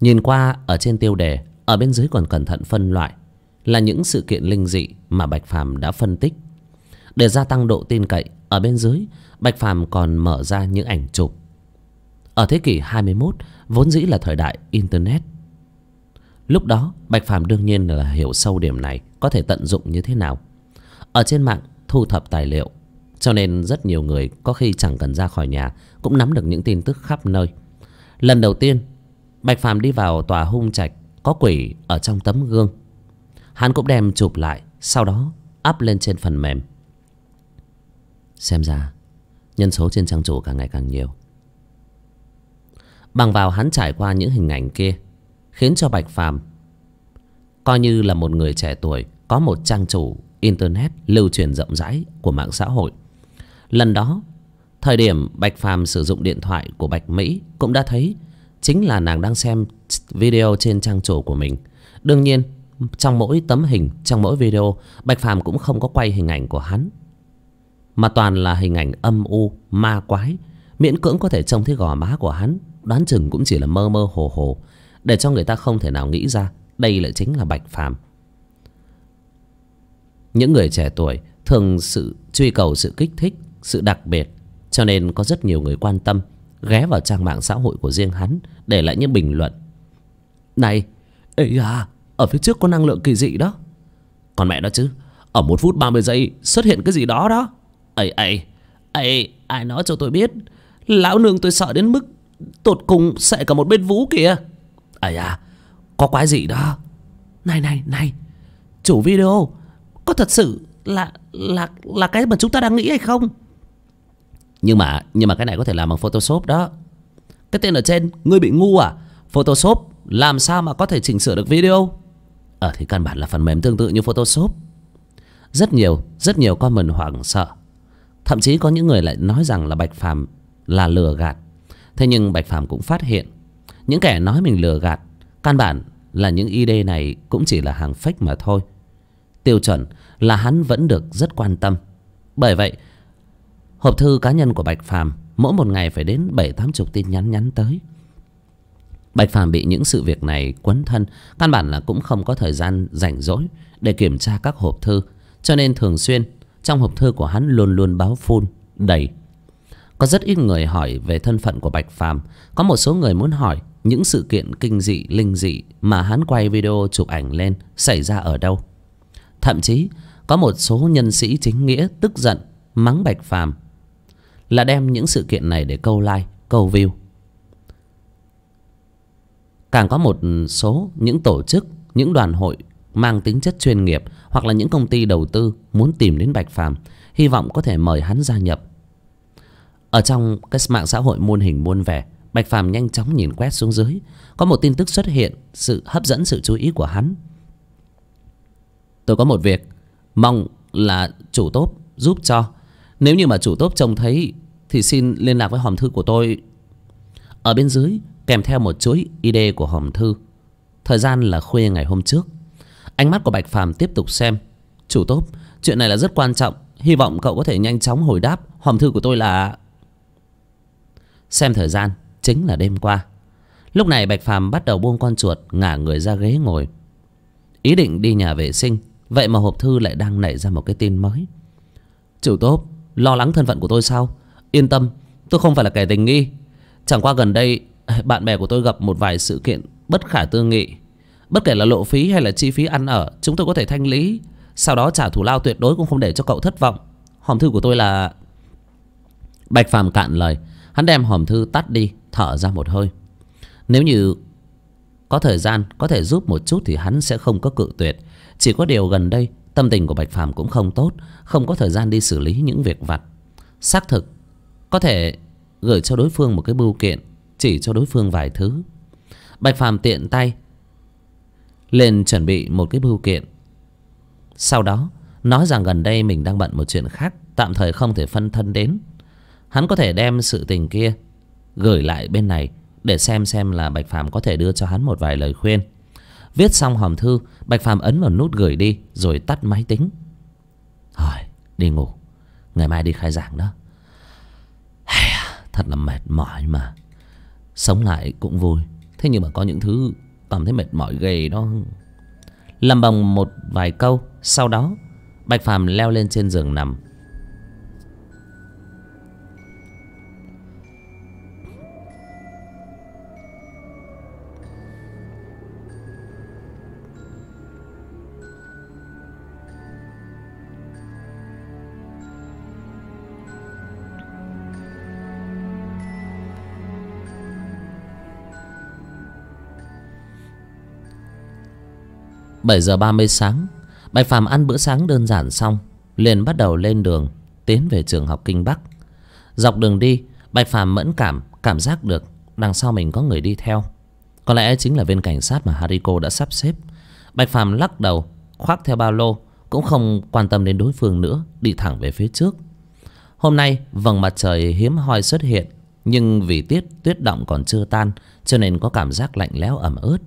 nhìn qua ở trên tiêu đề ở bên dưới còn cẩn thận phân loại là những sự kiện linh dị mà bạch phàm đã phân tích để gia tăng độ tin cậy ở bên dưới bạch phàm còn mở ra những ảnh chụp ở thế kỷ 21 vốn dĩ là thời đại internet lúc đó bạch phàm đương nhiên là hiểu sâu điểm này có thể tận dụng như thế nào ở trên mạng thu thập tài liệu cho nên rất nhiều người có khi chẳng cần ra khỏi nhà cũng nắm được những tin tức khắp nơi lần đầu tiên bạch phàm đi vào tòa hung trạch có quỷ ở trong tấm gương hắn cũng đem chụp lại sau đó up lên trên phần mềm xem ra nhân số trên trang chủ càng ngày càng nhiều bằng vào hắn trải qua những hình ảnh kia khiến cho bạch phàm coi như là một người trẻ tuổi có một trang chủ internet lưu truyền rộng rãi của mạng xã hội lần đó thời điểm bạch phàm sử dụng điện thoại của bạch mỹ cũng đã thấy chính là nàng đang xem video trên trang chủ của mình đương nhiên trong mỗi tấm hình trong mỗi video bạch phàm cũng không có quay hình ảnh của hắn mà toàn là hình ảnh âm u ma quái miễn cưỡng có thể trông thấy gò má của hắn đoán chừng cũng chỉ là mơ mơ hồ hồ để cho người ta không thể nào nghĩ ra đây lại chính là bạch phàm những người trẻ tuổi thường sự truy cầu sự kích thích sự đặc biệt cho nên có rất nhiều người quan tâm ghé vào trang mạng xã hội của riêng hắn để lại những bình luận này ê à ở phía trước có năng lượng kỳ dị đó còn mẹ đó chứ ở một phút ba mươi giây xuất hiện cái gì đó đó ấy ấy ấy ai nói cho tôi biết lão nương tôi sợ đến mức tột cùng sệ cả một bên vũ kìa ấy à có quái gì đó này này này chủ video có thật sự là là là cái mà chúng ta đang nghĩ hay không nhưng mà nhưng mà cái này có thể làm bằng photoshop đó cái tên ở trên ngươi bị ngu à photoshop làm sao mà có thể chỉnh sửa được video ở ờ, thì căn bản là phần mềm tương tự như photoshop rất nhiều rất nhiều comment hoảng sợ thậm chí có những người lại nói rằng là bạch phàm là lừa gạt thế nhưng bạch phàm cũng phát hiện những kẻ nói mình lừa gạt căn bản là những id này cũng chỉ là hàng fake mà thôi tiêu chuẩn là hắn vẫn được rất quan tâm bởi vậy hộp thư cá nhân của bạch phàm mỗi một ngày phải đến bảy tám chục tin nhắn nhắn tới bạch phàm bị những sự việc này quấn thân căn bản là cũng không có thời gian rảnh rỗi để kiểm tra các hộp thư cho nên thường xuyên trong hộp thư của hắn luôn luôn báo phun đầy có rất ít người hỏi về thân phận của bạch phàm có một số người muốn hỏi những sự kiện kinh dị linh dị mà hắn quay video chụp ảnh lên xảy ra ở đâu thậm chí có một số nhân sĩ chính nghĩa tức giận mắng bạch phàm là đem những sự kiện này để câu like câu view càng có một số những tổ chức những đoàn hội mang tính chất chuyên nghiệp hoặc là những công ty đầu tư muốn tìm đến bạch phàm hy vọng có thể mời hắn gia nhập ở trong cái mạng xã hội muôn hình muôn vẻ bạch phàm nhanh chóng nhìn quét xuống dưới có một tin tức xuất hiện sự hấp dẫn sự chú ý của hắn tôi có một việc mong là chủ tốt giúp cho nếu như mà chủ tốp trông thấy Thì xin liên lạc với hòm thư của tôi Ở bên dưới kèm theo một chuỗi ID của hòm thư Thời gian là khuya ngày hôm trước Ánh mắt của Bạch Phàm tiếp tục xem Chủ tốp chuyện này là rất quan trọng Hy vọng cậu có thể nhanh chóng hồi đáp Hòm thư của tôi là Xem thời gian chính là đêm qua Lúc này Bạch Phàm bắt đầu buông con chuột Ngả người ra ghế ngồi Ý định đi nhà vệ sinh Vậy mà hộp thư lại đang nảy ra một cái tin mới Chủ tốp Lo lắng thân phận của tôi sao Yên tâm tôi không phải là kẻ tình nghi Chẳng qua gần đây bạn bè của tôi gặp một vài sự kiện bất khả tư nghị Bất kể là lộ phí hay là chi phí ăn ở Chúng tôi có thể thanh lý Sau đó trả thù lao tuyệt đối cũng không để cho cậu thất vọng Hòm thư của tôi là Bạch Phàm cạn lời Hắn đem hòm thư tắt đi Thở ra một hơi Nếu như có thời gian Có thể giúp một chút thì hắn sẽ không có cự tuyệt Chỉ có điều gần đây tâm tình của bạch phàm cũng không tốt không có thời gian đi xử lý những việc vặt xác thực có thể gửi cho đối phương một cái bưu kiện chỉ cho đối phương vài thứ bạch phàm tiện tay lên chuẩn bị một cái bưu kiện sau đó nói rằng gần đây mình đang bận một chuyện khác tạm thời không thể phân thân đến hắn có thể đem sự tình kia gửi lại bên này để xem xem là bạch phàm có thể đưa cho hắn một vài lời khuyên viết xong hòm thư bạch phàm ấn vào nút gửi đi rồi tắt máy tính rồi đi ngủ ngày mai đi khai giảng đó à, thật là mệt mỏi mà sống lại cũng vui thế nhưng mà có những thứ cảm thấy mệt mỏi ghê đó lầm bầm một vài câu sau đó bạch phàm leo lên trên giường nằm 7 giờ 30 sáng Bạch Phạm ăn bữa sáng đơn giản xong liền bắt đầu lên đường Tiến về trường học Kinh Bắc Dọc đường đi Bạch Phạm mẫn cảm Cảm giác được đằng sau mình có người đi theo Có lẽ chính là viên cảnh sát mà Hariko đã sắp xếp Bạch Phạm lắc đầu Khoác theo ba lô Cũng không quan tâm đến đối phương nữa Đi thẳng về phía trước Hôm nay vầng mặt trời hiếm hoi xuất hiện Nhưng vì tiết tuyết động còn chưa tan Cho nên có cảm giác lạnh lẽo ẩm ướt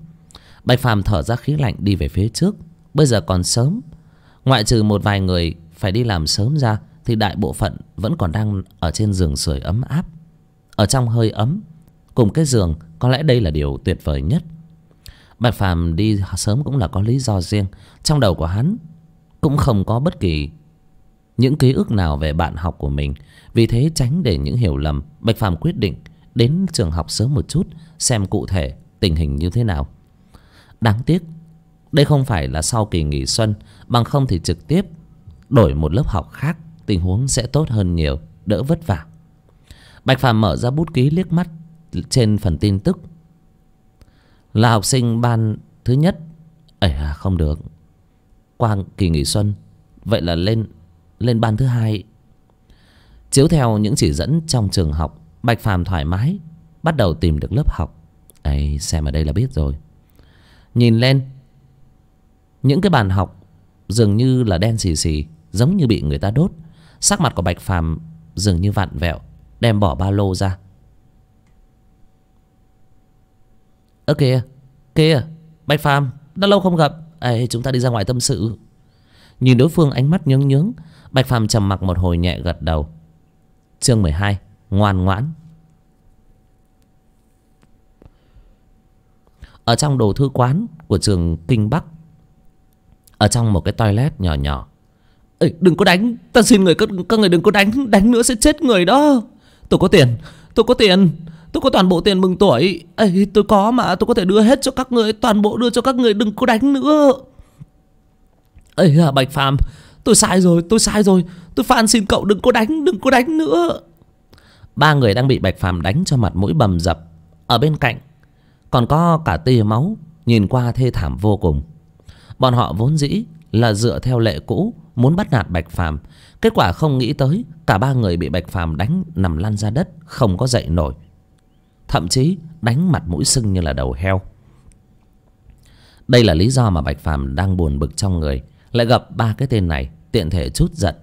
bạch phàm thở ra khí lạnh đi về phía trước bây giờ còn sớm ngoại trừ một vài người phải đi làm sớm ra thì đại bộ phận vẫn còn đang ở trên giường sưởi ấm áp ở trong hơi ấm cùng cái giường có lẽ đây là điều tuyệt vời nhất bạch phàm đi sớm cũng là có lý do riêng trong đầu của hắn cũng không có bất kỳ những ký ức nào về bạn học của mình vì thế tránh để những hiểu lầm bạch phàm quyết định đến trường học sớm một chút xem cụ thể tình hình như thế nào đáng tiếc đây không phải là sau kỳ nghỉ xuân bằng không thì trực tiếp đổi một lớp học khác tình huống sẽ tốt hơn nhiều đỡ vất vả bạch phàm mở ra bút ký liếc mắt trên phần tin tức là học sinh ban thứ nhất ấy à không được qua kỳ nghỉ xuân vậy là lên lên ban thứ hai chiếu theo những chỉ dẫn trong trường học bạch phàm thoải mái bắt đầu tìm được lớp học ấy xem ở đây là biết rồi Nhìn lên Những cái bàn học Dường như là đen xì xì Giống như bị người ta đốt Sắc mặt của Bạch Phàm dường như vặn vẹo Đem bỏ ba lô ra Ơ kìa Kìa Bạch Phàm Đã lâu không gặp Ê, Chúng ta đi ra ngoài tâm sự Nhìn đối phương ánh mắt nhướng nhướng Bạch Phàm trầm mặc một hồi nhẹ gật đầu Chương mười hai Ngoan ngoãn ở trong đồ thư quán của trường kinh bắc ở trong một cái toilet nhỏ nhỏ Ê, đừng có đánh ta xin người các, các người đừng có đánh đánh nữa sẽ chết người đó tôi có tiền tôi có tiền tôi có toàn bộ tiền mừng tuổi Ê, tôi có mà tôi có thể đưa hết cho các người toàn bộ đưa cho các người đừng có đánh nữa ấy à bạch phàm tôi sai rồi tôi sai rồi tôi phan xin cậu đừng có đánh đừng có đánh nữa ba người đang bị bạch phàm đánh cho mặt mũi bầm dập ở bên cạnh còn có cả tia máu nhìn qua thê thảm vô cùng bọn họ vốn dĩ là dựa theo lệ cũ muốn bắt nạt bạch phàm kết quả không nghĩ tới cả ba người bị bạch phàm đánh nằm lăn ra đất không có dậy nổi thậm chí đánh mặt mũi sưng như là đầu heo đây là lý do mà bạch phàm đang buồn bực trong người lại gặp ba cái tên này tiện thể chút giận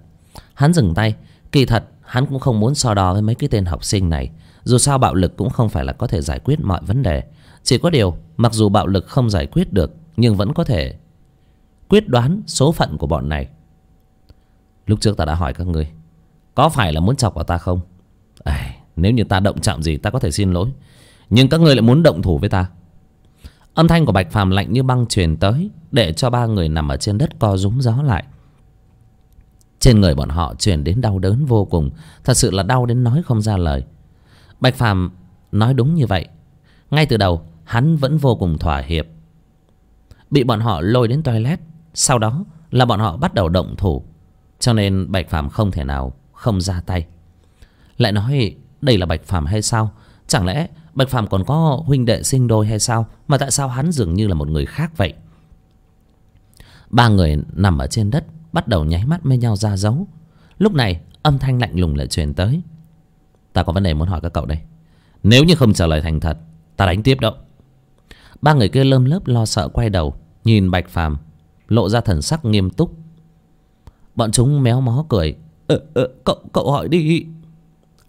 hắn dừng tay kỳ thật hắn cũng không muốn so đo với mấy cái tên học sinh này dù sao bạo lực cũng không phải là có thể giải quyết mọi vấn đề chỉ có điều mặc dù bạo lực không giải quyết được Nhưng vẫn có thể Quyết đoán số phận của bọn này Lúc trước ta đã hỏi các ngươi Có phải là muốn chọc vào ta không à, Nếu như ta động chạm gì ta có thể xin lỗi Nhưng các ngươi lại muốn động thủ với ta Âm thanh của Bạch Phàm lạnh như băng truyền tới Để cho ba người nằm ở trên đất co rúm gió lại Trên người bọn họ truyền đến đau đớn vô cùng Thật sự là đau đến nói không ra lời Bạch Phàm nói đúng như vậy Ngay từ đầu hắn vẫn vô cùng thỏa hiệp bị bọn họ lôi đến toilet sau đó là bọn họ bắt đầu động thủ cho nên bạch phàm không thể nào không ra tay lại nói đây là bạch phàm hay sao chẳng lẽ bạch phàm còn có huynh đệ sinh đôi hay sao mà tại sao hắn dường như là một người khác vậy ba người nằm ở trên đất bắt đầu nháy mắt với nhau ra dấu lúc này âm thanh lạnh lùng lại truyền tới ta có vấn đề muốn hỏi các cậu đây nếu như không trả lời thành thật ta đánh tiếp đâu ba người kia lơm lớp lo sợ quay đầu nhìn bạch phàm lộ ra thần sắc nghiêm túc bọn chúng méo mó cười ờ, ờ, cậu cậu hỏi đi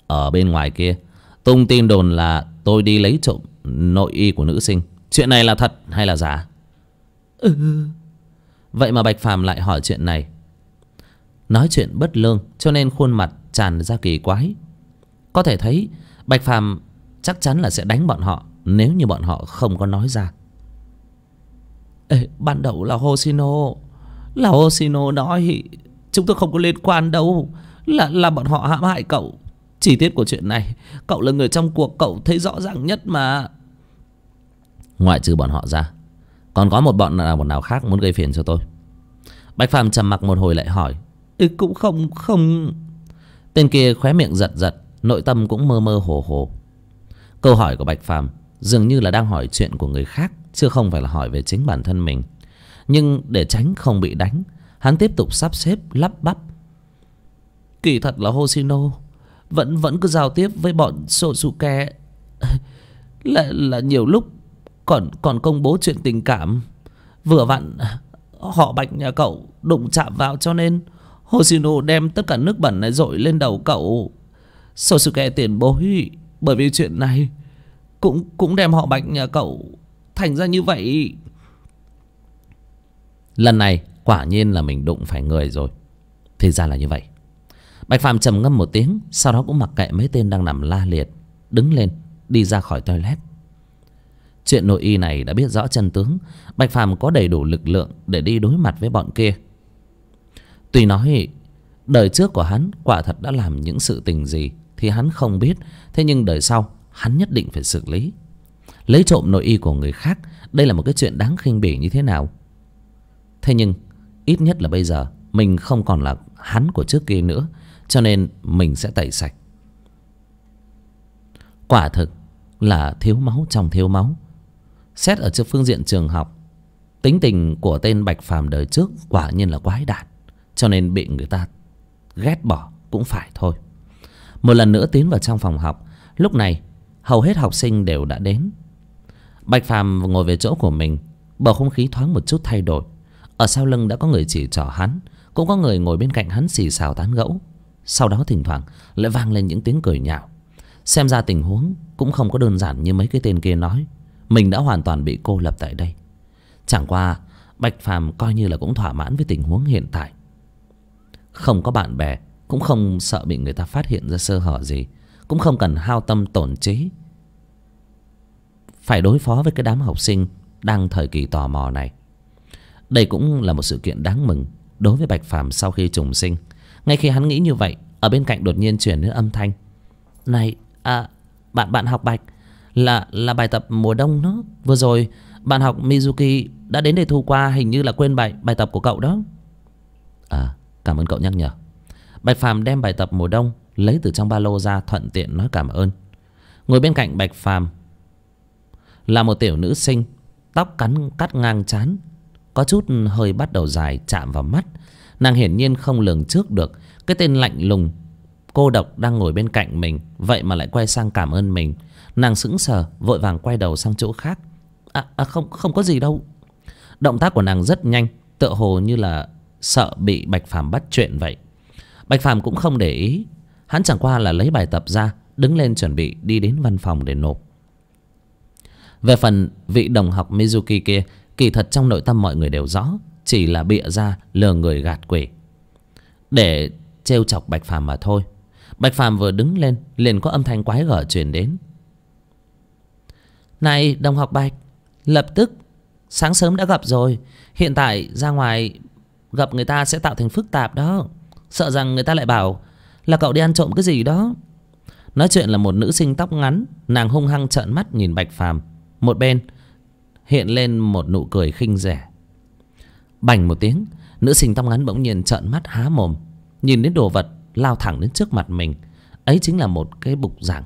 ở bên ngoài kia tung tin đồn là tôi đi lấy trộm nội y của nữ sinh chuyện này là thật hay là giả ừ. vậy mà bạch phàm lại hỏi chuyện này nói chuyện bất lương cho nên khuôn mặt tràn ra kỳ quái có thể thấy bạch phàm chắc chắn là sẽ đánh bọn họ nếu như bọn họ không có nói ra Ê, ban đầu là Hoshino là Hoshino nói chúng tôi không có liên quan đâu là là bọn họ hãm hại cậu chi tiết của chuyện này cậu là người trong cuộc cậu thấy rõ ràng nhất mà ngoại trừ bọn họ ra còn có một bọn nào bọn nào khác muốn gây phiền cho tôi bạch phàm trầm mặc một hồi lại hỏi ừ, cũng không không tên kia khóe miệng giật giật nội tâm cũng mơ mơ hồ hồ câu hỏi của bạch phàm dường như là đang hỏi chuyện của người khác chứ không phải là hỏi về chính bản thân mình nhưng để tránh không bị đánh hắn tiếp tục sắp xếp lắp bắp kỳ thật là Hosino vẫn vẫn cứ giao tiếp với bọn Sô sosuke là là nhiều lúc còn còn công bố chuyện tình cảm vừa vặn họ bạch nhà cậu đụng chạm vào cho nên Hosino đem tất cả nước bẩn này dội lên đầu cậu Sô sosuke tiền bối bởi vì chuyện này cũng cũng đem họ bạch nhà cậu Thành ra như vậy Lần này quả nhiên là mình đụng phải người rồi Thì ra là như vậy Bạch Phạm trầm ngâm một tiếng Sau đó cũng mặc kệ mấy tên đang nằm la liệt Đứng lên đi ra khỏi toilet Chuyện nội y này đã biết rõ chân tướng Bạch phạm có đầy đủ lực lượng Để đi đối mặt với bọn kia Tuy nói Đời trước của hắn quả thật đã làm những sự tình gì Thì hắn không biết Thế nhưng đời sau hắn nhất định phải xử lý lấy trộm nội y của người khác đây là một cái chuyện đáng khinh bỉ như thế nào thế nhưng ít nhất là bây giờ mình không còn là hắn của trước kia nữa cho nên mình sẽ tẩy sạch quả thực là thiếu máu trong thiếu máu xét ở trước phương diện trường học tính tình của tên bạch phàm đời trước quả nhiên là quái đản cho nên bị người ta ghét bỏ cũng phải thôi một lần nữa tiến vào trong phòng học lúc này hầu hết học sinh đều đã đến bạch phàm ngồi về chỗ của mình bầu không khí thoáng một chút thay đổi ở sau lưng đã có người chỉ trỏ hắn cũng có người ngồi bên cạnh hắn xì xào tán gẫu sau đó thỉnh thoảng lại vang lên những tiếng cười nhạo xem ra tình huống cũng không có đơn giản như mấy cái tên kia nói mình đã hoàn toàn bị cô lập tại đây chẳng qua bạch phàm coi như là cũng thỏa mãn với tình huống hiện tại không có bạn bè cũng không sợ bị người ta phát hiện ra sơ hở gì cũng không cần hao tâm tổn trí phải đối phó với cái đám học sinh đang thời kỳ tò mò này đây cũng là một sự kiện đáng mừng đối với bạch phàm sau khi trùng sinh ngay khi hắn nghĩ như vậy ở bên cạnh đột nhiên chuyển đến âm thanh này à bạn bạn học bạch là là bài tập mùa đông đó vừa rồi bạn học mizuki đã đến để thu qua hình như là quên bài bài tập của cậu đó à cảm ơn cậu nhắc nhở bạch phàm đem bài tập mùa đông lấy từ trong ba lô ra thuận tiện nói cảm ơn ngồi bên cạnh bạch phàm là một tiểu nữ sinh tóc cắn cắt ngang chán có chút hơi bắt đầu dài chạm vào mắt nàng hiển nhiên không lường trước được cái tên lạnh lùng cô độc đang ngồi bên cạnh mình vậy mà lại quay sang cảm ơn mình nàng sững sờ vội vàng quay đầu sang chỗ khác à, à không không có gì đâu động tác của nàng rất nhanh tựa hồ như là sợ bị bạch phàm bắt chuyện vậy bạch phàm cũng không để ý hắn chẳng qua là lấy bài tập ra đứng lên chuẩn bị đi đến văn phòng để nộp về phần vị đồng học mizuki kia kỳ thật trong nội tâm mọi người đều rõ chỉ là bịa ra lừa người gạt quỷ để trêu chọc bạch phàm mà thôi bạch phàm vừa đứng lên liền có âm thanh quái gở truyền đến này đồng học bạch lập tức sáng sớm đã gặp rồi hiện tại ra ngoài gặp người ta sẽ tạo thành phức tạp đó sợ rằng người ta lại bảo là cậu đi ăn trộm cái gì đó nói chuyện là một nữ sinh tóc ngắn nàng hung hăng trợn mắt nhìn bạch phàm một bên hiện lên một nụ cười khinh rẻ bành một tiếng nữ sinh tóc ngắn bỗng nhiên trợn mắt há mồm nhìn đến đồ vật lao thẳng đến trước mặt mình ấy chính là một cái bục giảng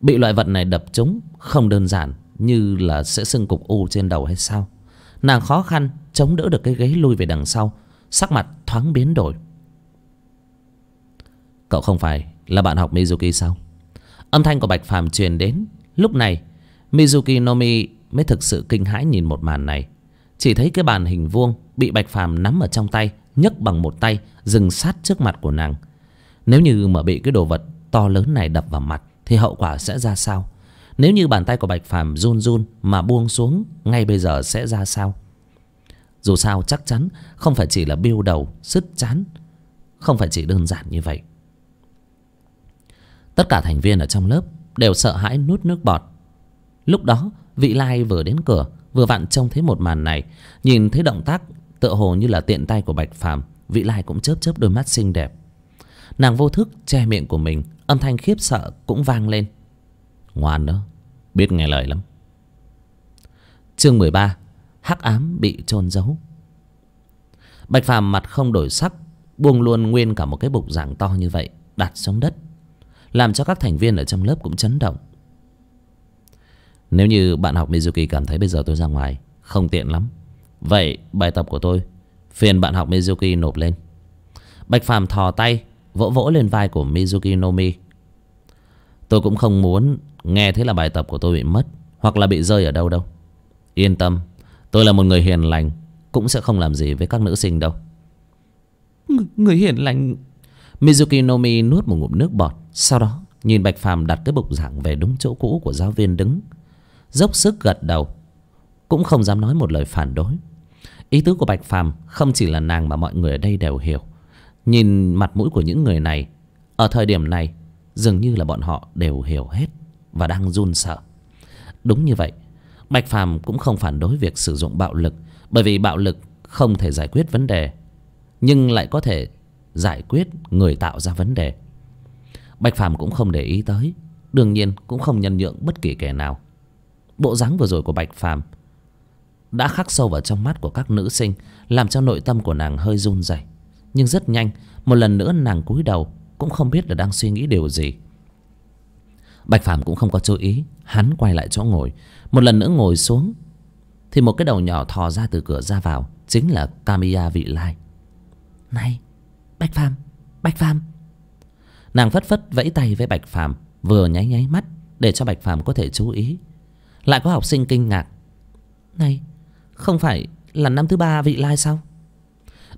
bị loại vật này đập trúng không đơn giản như là sẽ sưng cục u trên đầu hay sao nàng khó khăn chống đỡ được cái ghế lui về đằng sau sắc mặt thoáng biến đổi Cậu không phải là bạn học Mizuki sao Âm thanh của Bạch Phàm truyền đến Lúc này Mizuki Nomi mới thực sự kinh hãi nhìn một màn này Chỉ thấy cái bàn hình vuông Bị Bạch Phàm nắm ở trong tay nhấc bằng một tay Dừng sát trước mặt của nàng Nếu như mà bị cái đồ vật to lớn này đập vào mặt Thì hậu quả sẽ ra sao Nếu như bàn tay của Bạch Phàm run run Mà buông xuống ngay bây giờ sẽ ra sao Dù sao chắc chắn Không phải chỉ là biêu đầu, sứt chán Không phải chỉ đơn giản như vậy tất cả thành viên ở trong lớp đều sợ hãi nuốt nước bọt lúc đó vị lai vừa đến cửa vừa vặn trông thấy một màn này nhìn thấy động tác tựa hồ như là tiện tay của bạch phàm vị lai cũng chớp chớp đôi mắt xinh đẹp nàng vô thức che miệng của mình âm thanh khiếp sợ cũng vang lên ngoan đó biết nghe lời lắm chương mười ba hắc ám bị chôn giấu bạch phàm mặt không đổi sắc buông luôn nguyên cả một cái bục giảng to như vậy đặt xuống đất làm cho các thành viên ở trong lớp cũng chấn động nếu như bạn học mizuki cảm thấy bây giờ tôi ra ngoài không tiện lắm vậy bài tập của tôi phiền bạn học mizuki nộp lên bạch phàm thò tay vỗ vỗ lên vai của mizuki nomi tôi cũng không muốn nghe thế là bài tập của tôi bị mất hoặc là bị rơi ở đâu đâu yên tâm tôi là một người hiền lành cũng sẽ không làm gì với các nữ sinh đâu người, người hiền lành mizuki nomi nuốt một ngụm nước bọt sau đó nhìn bạch Phạm đặt cái bục giảng về đúng chỗ cũ của giáo viên đứng dốc sức gật đầu cũng không dám nói một lời phản đối ý tứ của bạch Phạm không chỉ là nàng mà mọi người ở đây đều hiểu nhìn mặt mũi của những người này ở thời điểm này dường như là bọn họ đều hiểu hết và đang run sợ đúng như vậy bạch Phạm cũng không phản đối việc sử dụng bạo lực bởi vì bạo lực không thể giải quyết vấn đề nhưng lại có thể giải quyết người tạo ra vấn đề bạch phàm cũng không để ý tới đương nhiên cũng không nhân nhượng bất kỳ kẻ nào bộ dáng vừa rồi của bạch phàm đã khắc sâu vào trong mắt của các nữ sinh làm cho nội tâm của nàng hơi run rẩy nhưng rất nhanh một lần nữa nàng cúi đầu cũng không biết là đang suy nghĩ điều gì bạch phàm cũng không có chú ý hắn quay lại chỗ ngồi một lần nữa ngồi xuống thì một cái đầu nhỏ thò ra từ cửa ra vào chính là Camilla vị lai này Bạch Phàm Bạch Phàm Nàng phất phất vẫy tay với Bạch Phàm Vừa nháy nháy mắt Để cho Bạch Phàm có thể chú ý Lại có học sinh kinh ngạc Này Không phải là năm thứ ba vị lai sao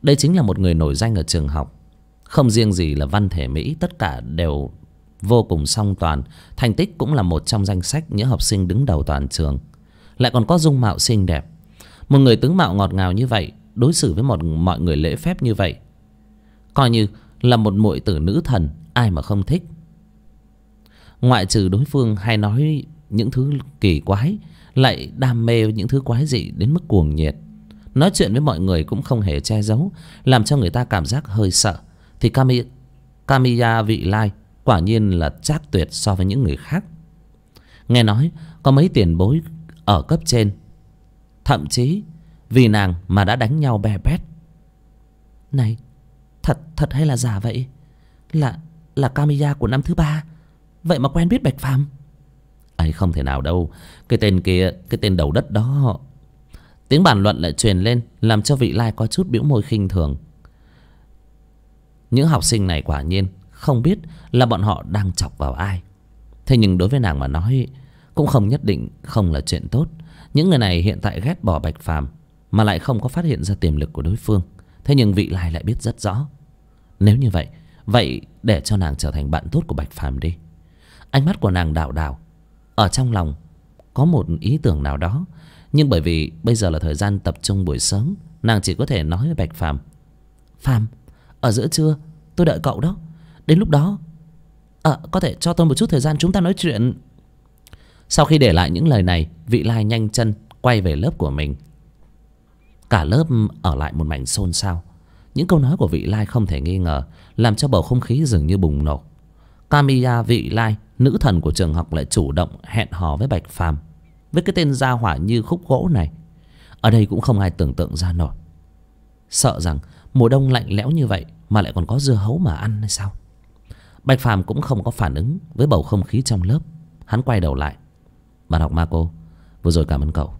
Đây chính là một người nổi danh ở trường học Không riêng gì là văn thể Mỹ Tất cả đều vô cùng song toàn Thành tích cũng là một trong danh sách Những học sinh đứng đầu toàn trường Lại còn có dung mạo xinh đẹp Một người tướng mạo ngọt ngào như vậy Đối xử với một mọi người lễ phép như vậy coi như là một muội tử nữ thần ai mà không thích ngoại trừ đối phương hay nói những thứ kỳ quái lại đam mê những thứ quái dị đến mức cuồng nhiệt nói chuyện với mọi người cũng không hề che giấu làm cho người ta cảm giác hơi sợ thì Kami, kamiya vị lai quả nhiên là chát tuyệt so với những người khác nghe nói có mấy tiền bối ở cấp trên thậm chí vì nàng mà đã đánh nhau bè bét này Thật thật hay là giả vậy Là là Kamiya của năm thứ ba Vậy mà quen biết Bạch Phạm? ấy không thể nào đâu Cái tên kia Cái tên đầu đất đó Tiếng bàn luận lại truyền lên Làm cho vị lai có chút biểu môi khinh thường Những học sinh này quả nhiên Không biết là bọn họ đang chọc vào ai Thế nhưng đối với nàng mà nói Cũng không nhất định không là chuyện tốt Những người này hiện tại ghét bỏ Bạch Phạm Mà lại không có phát hiện ra tiềm lực của đối phương Thế nhưng vị lai lại biết rất rõ nếu như vậy Vậy để cho nàng trở thành bạn tốt của Bạch Phàm đi Ánh mắt của nàng đảo đảo Ở trong lòng Có một ý tưởng nào đó Nhưng bởi vì bây giờ là thời gian tập trung buổi sớm Nàng chỉ có thể nói với Bạch Phàm Phàm Ở giữa trưa tôi đợi cậu đó Đến lúc đó ờ, Có thể cho tôi một chút thời gian chúng ta nói chuyện Sau khi để lại những lời này Vị Lai nhanh chân quay về lớp của mình Cả lớp ở lại một mảnh xôn xao những câu nói của vị lai không thể nghi ngờ làm cho bầu không khí dường như bùng nổ kamiya vị lai nữ thần của trường học lại chủ động hẹn hò với bạch phàm với cái tên gia hỏa như khúc gỗ này ở đây cũng không ai tưởng tượng ra nổi sợ rằng mùa đông lạnh lẽo như vậy mà lại còn có dưa hấu mà ăn hay sao bạch phàm cũng không có phản ứng với bầu không khí trong lớp hắn quay đầu lại bạn học ma cô vừa rồi cảm ơn cậu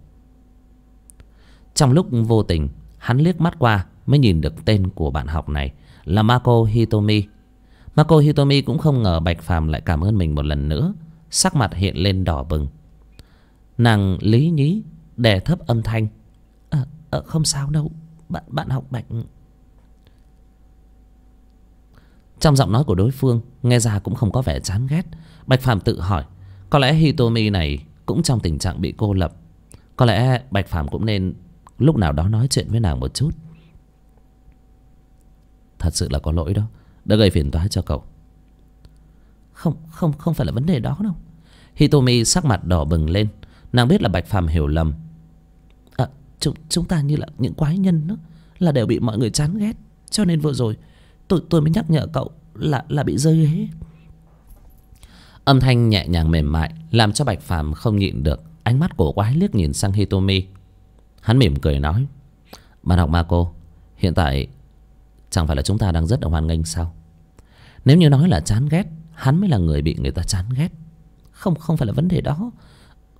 trong lúc vô tình hắn liếc mắt qua mới nhìn được tên của bạn học này là Marco Hitomi. Marco Hitomi cũng không ngờ Bạch Phàm lại cảm ơn mình một lần nữa, sắc mặt hiện lên đỏ bừng. Nàng lý nhí đè thấp âm thanh, à, à, "Không sao đâu, bạn bạn học Bạch." Trong giọng nói của đối phương, nghe ra cũng không có vẻ chán ghét. Bạch Phàm tự hỏi, có lẽ Hitomi này cũng trong tình trạng bị cô lập. Có lẽ Bạch Phàm cũng nên lúc nào đó nói chuyện với nàng một chút thật sự là có lỗi đó đã gây phiền toái cho cậu không không không phải là vấn đề đó đâu hitomi sắc mặt đỏ bừng lên nàng biết là bạch phàm hiểu lầm à, chúng chúng ta như là những quái nhân đó là đều bị mọi người chán ghét cho nên vừa rồi tôi tôi mới nhắc nhở cậu là là bị rơi ghế âm thanh nhẹ nhàng mềm mại làm cho bạch phàm không nhịn được ánh mắt cổ quái liếc nhìn sang hitomi hắn mỉm cười nói bạn học ma cô hiện tại chẳng phải là chúng ta đang rất là hoan nghênh sao nếu như nói là chán ghét hắn mới là người bị người ta chán ghét không không phải là vấn đề đó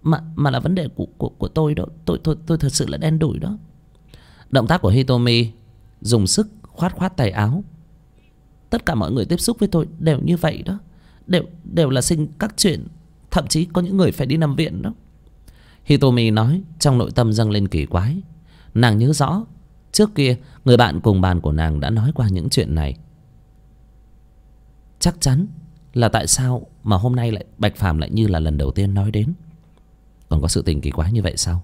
mà mà là vấn đề của của của tôi đó tôi tôi tôi thật sự là đen đủi đó động tác của hitomi dùng sức khoát khoát tay áo tất cả mọi người tiếp xúc với tôi đều như vậy đó đều đều là sinh các chuyện thậm chí có những người phải đi nằm viện đó hitomi nói trong nội tâm dâng lên kỳ quái nàng nhớ rõ Trước kia người bạn cùng bàn của nàng đã nói qua những chuyện này Chắc chắn là tại sao mà hôm nay lại Bạch Phàm lại như là lần đầu tiên nói đến Còn có sự tình kỳ quái như vậy sao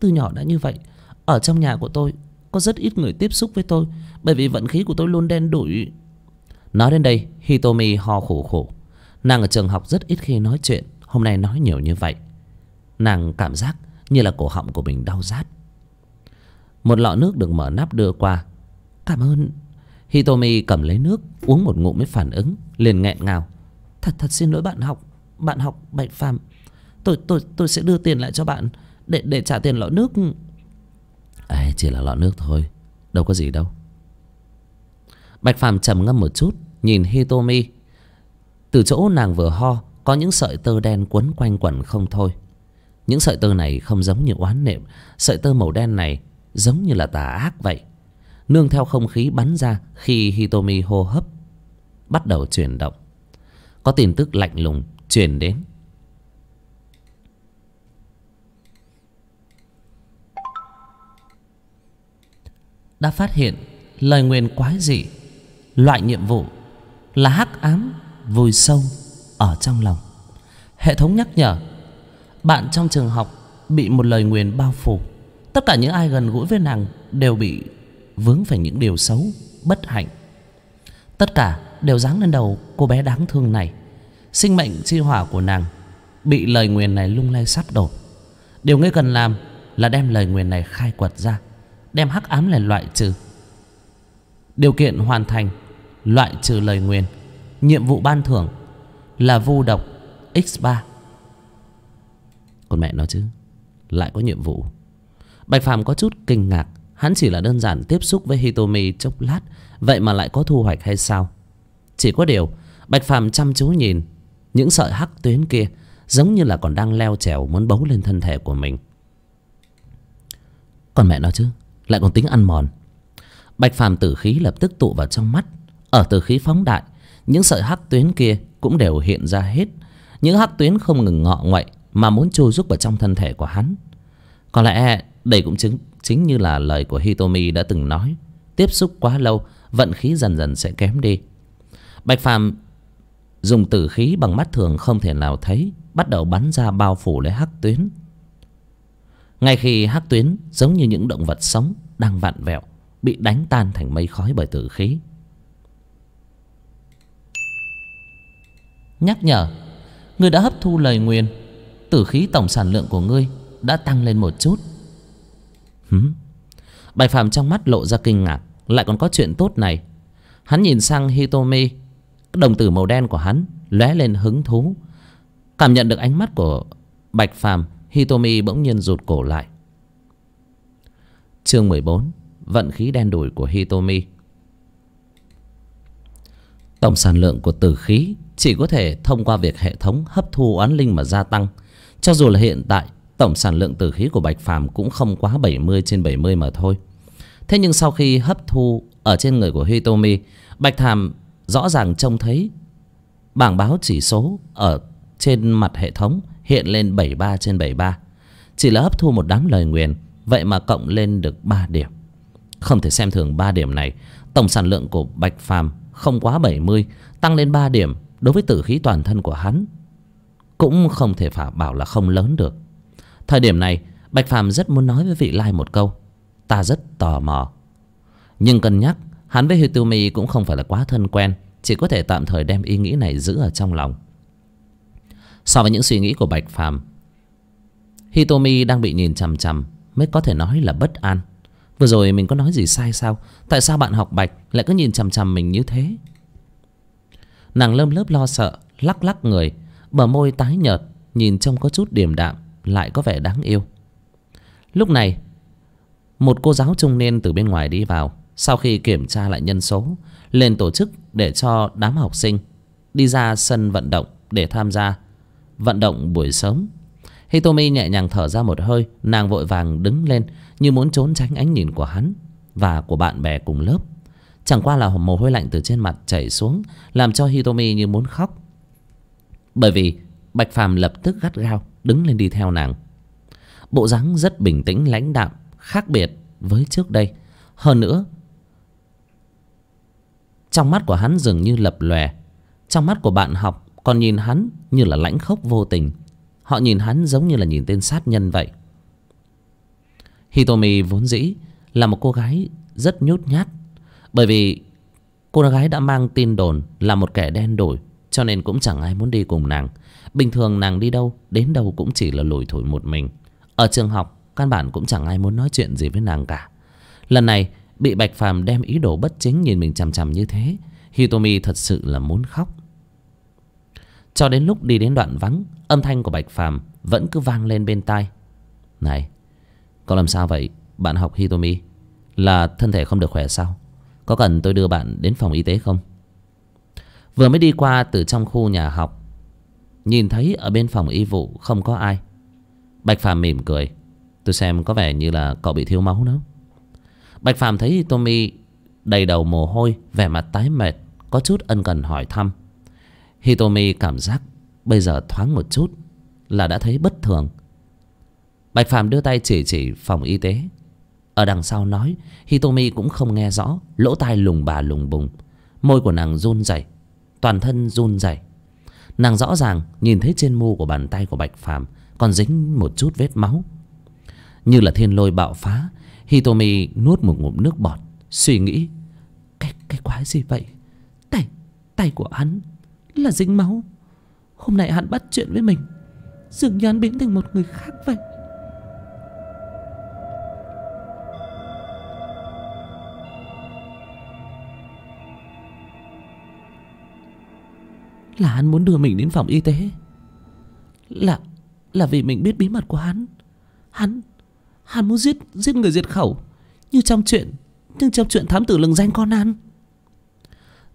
Từ nhỏ đã như vậy Ở trong nhà của tôi Có rất ít người tiếp xúc với tôi Bởi vì vận khí của tôi luôn đen đủi Nói đến đây Hitomi ho khổ khổ Nàng ở trường học rất ít khi nói chuyện Hôm nay nói nhiều như vậy Nàng cảm giác như là cổ họng của mình đau rát một lọ nước được mở nắp đưa qua Cảm ơn Hitomi cầm lấy nước Uống một ngụm mới phản ứng liền nghẹn ngào Thật thật xin lỗi bạn học Bạn học Bạch phàm Tôi tôi tôi sẽ đưa tiền lại cho bạn Để để trả tiền lọ nước à, Chỉ là lọ nước thôi Đâu có gì đâu Bạch Phạm trầm ngâm một chút Nhìn Hitomi Từ chỗ nàng vừa ho Có những sợi tơ đen quấn quanh quẩn không thôi Những sợi tơ này không giống như oán niệm Sợi tơ màu đen này giống như là tà ác vậy nương theo không khí bắn ra khi hitomi hô hấp bắt đầu chuyển động có tin tức lạnh lùng truyền đến đã phát hiện lời nguyền quái dị loại nhiệm vụ là hắc ám vùi sâu ở trong lòng hệ thống nhắc nhở bạn trong trường học bị một lời nguyền bao phủ tất cả những ai gần gũi với nàng đều bị vướng phải những điều xấu bất hạnh tất cả đều giáng lên đầu cô bé đáng thương này sinh mệnh chi hỏa của nàng bị lời nguyền này lung lay sắp đổ điều ngươi cần làm là đem lời nguyền này khai quật ra đem hắc ám này loại trừ điều kiện hoàn thành loại trừ lời nguyền nhiệm vụ ban thưởng là vu độc x 3 còn mẹ nó chứ lại có nhiệm vụ Bạch Phạm có chút kinh ngạc Hắn chỉ là đơn giản tiếp xúc với Hitomi chốc lát Vậy mà lại có thu hoạch hay sao Chỉ có điều Bạch Phạm chăm chú nhìn Những sợi hắc tuyến kia Giống như là còn đang leo trèo muốn bấu lên thân thể của mình Còn mẹ nó chứ Lại còn tính ăn mòn Bạch Phạm tử khí lập tức tụ vào trong mắt Ở tử khí phóng đại Những sợi hắc tuyến kia cũng đều hiện ra hết Những hắc tuyến không ngừng ngọ ngoậy Mà muốn chui rút vào trong thân thể của hắn Có lẽ đây cũng chính chính như là lời của hitomi đã từng nói tiếp xúc quá lâu vận khí dần dần sẽ kém đi bạch phàm dùng tử khí bằng mắt thường không thể nào thấy bắt đầu bắn ra bao phủ lấy hắc tuyến ngay khi hắc tuyến giống như những động vật sống đang vặn vẹo bị đánh tan thành mây khói bởi tử khí nhắc nhở ngươi đã hấp thu lời nguyền tử khí tổng sản lượng của ngươi đã tăng lên một chút Hứ. Bạch Phạm trong mắt lộ ra kinh ngạc Lại còn có chuyện tốt này Hắn nhìn sang Hitomi Đồng tử màu đen của hắn lóe lên hứng thú Cảm nhận được ánh mắt của Bạch Phàm Hitomi bỗng nhiên rụt cổ lại Chương mười bốn Vận khí đen đủi của Hitomi Tổng sản lượng của tử khí Chỉ có thể thông qua việc hệ thống hấp thu oán linh mà gia tăng Cho dù là hiện tại tổng sản lượng tử khí của bạch phàm cũng không quá bảy mươi trên bảy mươi mà thôi thế nhưng sau khi hấp thu ở trên người của hitomi bạch thàm rõ ràng trông thấy bảng báo chỉ số ở trên mặt hệ thống hiện lên bảy ba trên bảy ba chỉ là hấp thu một đám lời nguyền vậy mà cộng lên được ba điểm không thể xem thường ba điểm này tổng sản lượng của bạch phàm không quá bảy mươi tăng lên ba điểm đối với tử khí toàn thân của hắn cũng không thể phả bảo là không lớn được Thời điểm này Bạch Phàm rất muốn nói với vị lai một câu Ta rất tò mò Nhưng cân nhắc Hắn với Hitomi cũng không phải là quá thân quen Chỉ có thể tạm thời đem ý nghĩ này giữ ở trong lòng So với những suy nghĩ của Bạch Phàm Hitomi đang bị nhìn chằm chằm Mới có thể nói là bất an Vừa rồi mình có nói gì sai sao Tại sao bạn học Bạch lại cứ nhìn chằm chằm mình như thế Nàng lơm lớp lo sợ Lắc lắc người Bờ môi tái nhợt Nhìn trông có chút điềm đạm lại có vẻ đáng yêu lúc này một cô giáo trung niên từ bên ngoài đi vào sau khi kiểm tra lại nhân số lên tổ chức để cho đám học sinh đi ra sân vận động để tham gia vận động buổi sớm hitomi nhẹ nhàng thở ra một hơi nàng vội vàng đứng lên như muốn trốn tránh ánh nhìn của hắn và của bạn bè cùng lớp chẳng qua là mồ hôi lạnh từ trên mặt chảy xuống làm cho hitomi như muốn khóc bởi vì bạch phàm lập tức gắt gao đứng lên đi theo nàng bộ dáng rất bình tĩnh lãnh đạm khác biệt với trước đây hơn nữa trong mắt của hắn dường như lập lòe trong mắt của bạn học còn nhìn hắn như là lãnh khốc vô tình họ nhìn hắn giống như là nhìn tên sát nhân vậy hitomi vốn dĩ là một cô gái rất nhút nhát bởi vì cô gái đã mang tin đồn là một kẻ đen đổi cho nên cũng chẳng ai muốn đi cùng nàng bình thường nàng đi đâu đến đâu cũng chỉ là lủi thủi một mình ở trường học căn bản cũng chẳng ai muốn nói chuyện gì với nàng cả lần này bị bạch phàm đem ý đồ bất chính nhìn mình chằm chằm như thế hitomi thật sự là muốn khóc cho đến lúc đi đến đoạn vắng âm thanh của bạch phàm vẫn cứ vang lên bên tai này con làm sao vậy bạn học hitomi là thân thể không được khỏe sao có cần tôi đưa bạn đến phòng y tế không vừa mới đi qua từ trong khu nhà học nhìn thấy ở bên phòng y vụ không có ai bạch phàm mỉm cười tôi xem có vẻ như là cậu bị thiếu máu đó bạch phàm thấy hitomi đầy đầu mồ hôi vẻ mặt tái mệt có chút ân cần hỏi thăm hitomi cảm giác bây giờ thoáng một chút là đã thấy bất thường bạch phàm đưa tay chỉ chỉ phòng y tế ở đằng sau nói hitomi cũng không nghe rõ lỗ tai lùng bà lùng bùng môi của nàng run rẩy toàn thân run rẩy nàng rõ ràng nhìn thấy trên mu của bàn tay của bạch phàm còn dính một chút vết máu như là thiên lôi bạo phá hitomi nuốt một ngụm nước bọt suy nghĩ cái cái quái gì vậy tay tay của hắn là dính máu hôm nay hắn bắt chuyện với mình dường như hắn biến thành một người khác vậy Là hắn muốn đưa mình đến phòng y tế Là Là vì mình biết bí mật của hắn Hắn Hắn muốn giết giết người diệt khẩu Như trong chuyện Nhưng trong chuyện thám tử lừng danh con ăn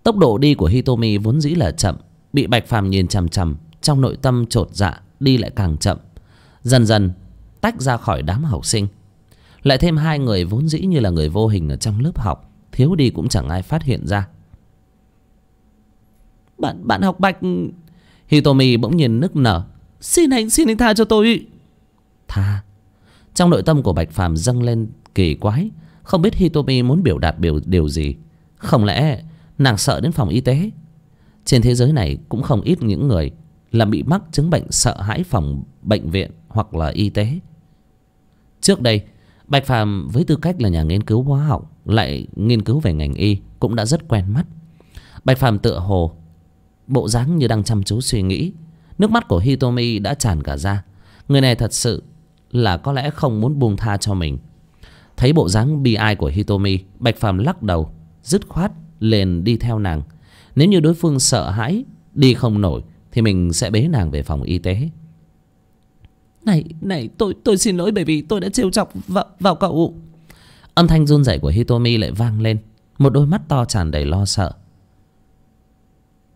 Tốc độ đi của Hitomi vốn dĩ là chậm Bị Bạch Phàm nhìn chằm chằm Trong nội tâm trột dạ Đi lại càng chậm Dần dần tách ra khỏi đám học sinh Lại thêm hai người vốn dĩ như là người vô hình ở trong lớp học Thiếu đi cũng chẳng ai phát hiện ra bạn bạn học bạch Hitomi bỗng nhiên nức nở Xin anh xin anh tha cho tôi Tha Trong nội tâm của Bạch Phàm dâng lên kỳ quái Không biết Hitomi muốn biểu đạt biểu điều gì Không lẽ nàng sợ đến phòng y tế Trên thế giới này cũng không ít những người Là bị mắc chứng bệnh sợ hãi phòng bệnh viện hoặc là y tế Trước đây Bạch Phàm với tư cách là nhà nghiên cứu hóa học lại nghiên cứu về ngành y cũng đã rất quen mắt. Bạch Phàm tựa hồ Bộ dáng như đang chăm chú suy nghĩ Nước mắt của Hitomi đã tràn cả ra Người này thật sự là có lẽ không muốn buông tha cho mình Thấy bộ dáng bi ai của Hitomi Bạch Phàm lắc đầu Dứt khoát liền đi theo nàng Nếu như đối phương sợ hãi Đi không nổi Thì mình sẽ bế nàng về phòng y tế Này này tôi tôi xin lỗi Bởi vì tôi đã trêu chọc vào, vào cậu Âm thanh run rẩy của Hitomi lại vang lên Một đôi mắt to tràn đầy lo sợ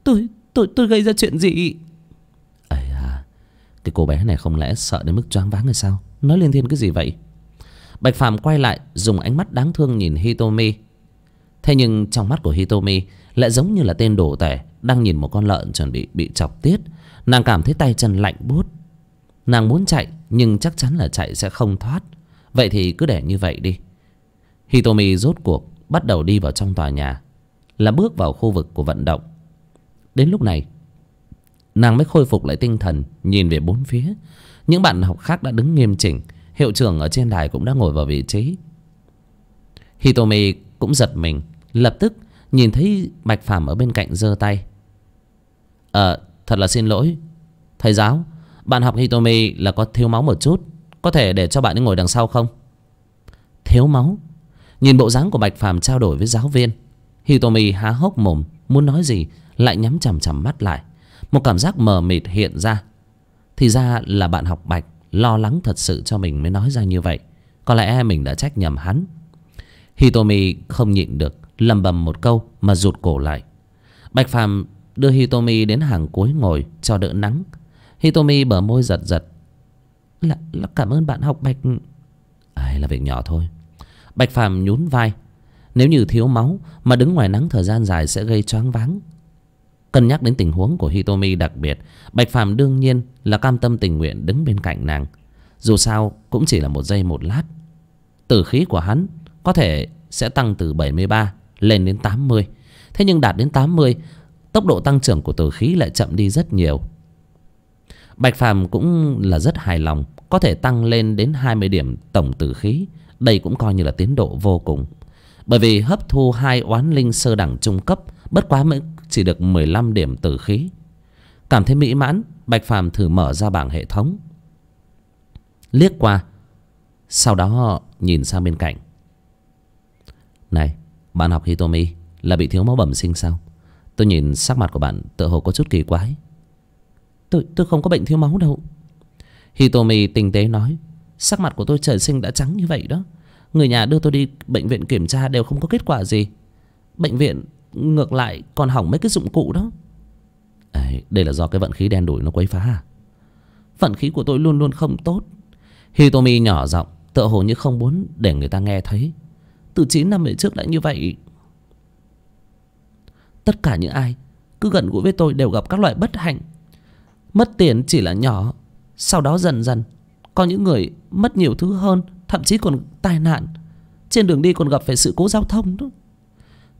Tôi tôi tôi gây ra chuyện gì ấy à cái cô bé này không lẽ sợ đến mức choáng váng hay sao nói liên thiên cái gì vậy bạch phàm quay lại dùng ánh mắt đáng thương nhìn hitomi thế nhưng trong mắt của hitomi lại giống như là tên đồ tể đang nhìn một con lợn chuẩn bị bị chọc tiết nàng cảm thấy tay chân lạnh buốt nàng muốn chạy nhưng chắc chắn là chạy sẽ không thoát vậy thì cứ để như vậy đi hitomi rốt cuộc bắt đầu đi vào trong tòa nhà là bước vào khu vực của vận động đến lúc này nàng mới khôi phục lại tinh thần nhìn về bốn phía những bạn học khác đã đứng nghiêm chỉnh hiệu trưởng ở trên đài cũng đã ngồi vào vị trí hitomi cũng giật mình lập tức nhìn thấy bạch phàm ở bên cạnh giơ tay ờ thật là xin lỗi thầy giáo bạn học hitomi là có thiếu máu một chút có thể để cho bạn ấy ngồi đằng sau không thiếu máu nhìn bộ dáng của bạch phàm trao đổi với giáo viên hitomi há hốc mồm muốn nói gì lại nhắm chằm chằm mắt lại một cảm giác mờ mịt hiện ra thì ra là bạn học bạch lo lắng thật sự cho mình mới nói ra như vậy có lẽ mình đã trách nhầm hắn hitomi không nhịn được lầm bầm một câu mà rụt cổ lại bạch phàm đưa hitomi đến hàng cuối ngồi cho đỡ nắng hitomi bờ môi giật giật là, là cảm ơn bạn học bạch ấy là việc nhỏ thôi bạch phàm nhún vai nếu như thiếu máu mà đứng ngoài nắng thời gian dài sẽ gây choáng váng Cân nhắc đến tình huống của Hitomi đặc biệt, Bạch Phạm đương nhiên là cam tâm tình nguyện đứng bên cạnh nàng. Dù sao cũng chỉ là một giây một lát. Tử khí của hắn có thể sẽ tăng từ 73 lên đến 80. Thế nhưng đạt đến 80, tốc độ tăng trưởng của tử khí lại chậm đi rất nhiều. Bạch Phạm cũng là rất hài lòng, có thể tăng lên đến 20 điểm tổng tử khí. Đây cũng coi như là tiến độ vô cùng. Bởi vì hấp thu hai oán linh sơ đẳng trung cấp bất quá mới chỉ được 15 điểm tử khí cảm thấy mỹ mãn bạch phàm thử mở ra bảng hệ thống liếc qua sau đó họ nhìn sang bên cạnh này bạn học hitomi là bị thiếu máu bẩm sinh sao tôi nhìn sắc mặt của bạn tựa hồ có chút kỳ quái tôi tôi không có bệnh thiếu máu đâu hitomi tinh tế nói sắc mặt của tôi trời sinh đã trắng như vậy đó người nhà đưa tôi đi bệnh viện kiểm tra đều không có kết quả gì bệnh viện ngược lại còn hỏng mấy cái dụng cụ đó à, đây là do cái vận khí đen đủi nó quấy phá à vận khí của tôi luôn luôn không tốt hitomi nhỏ giọng tựa hồ như không muốn để người ta nghe thấy từ chín năm về trước đã như vậy tất cả những ai cứ gần gũi với tôi đều gặp các loại bất hạnh mất tiền chỉ là nhỏ sau đó dần dần có những người mất nhiều thứ hơn thậm chí còn tai nạn trên đường đi còn gặp phải sự cố giao thông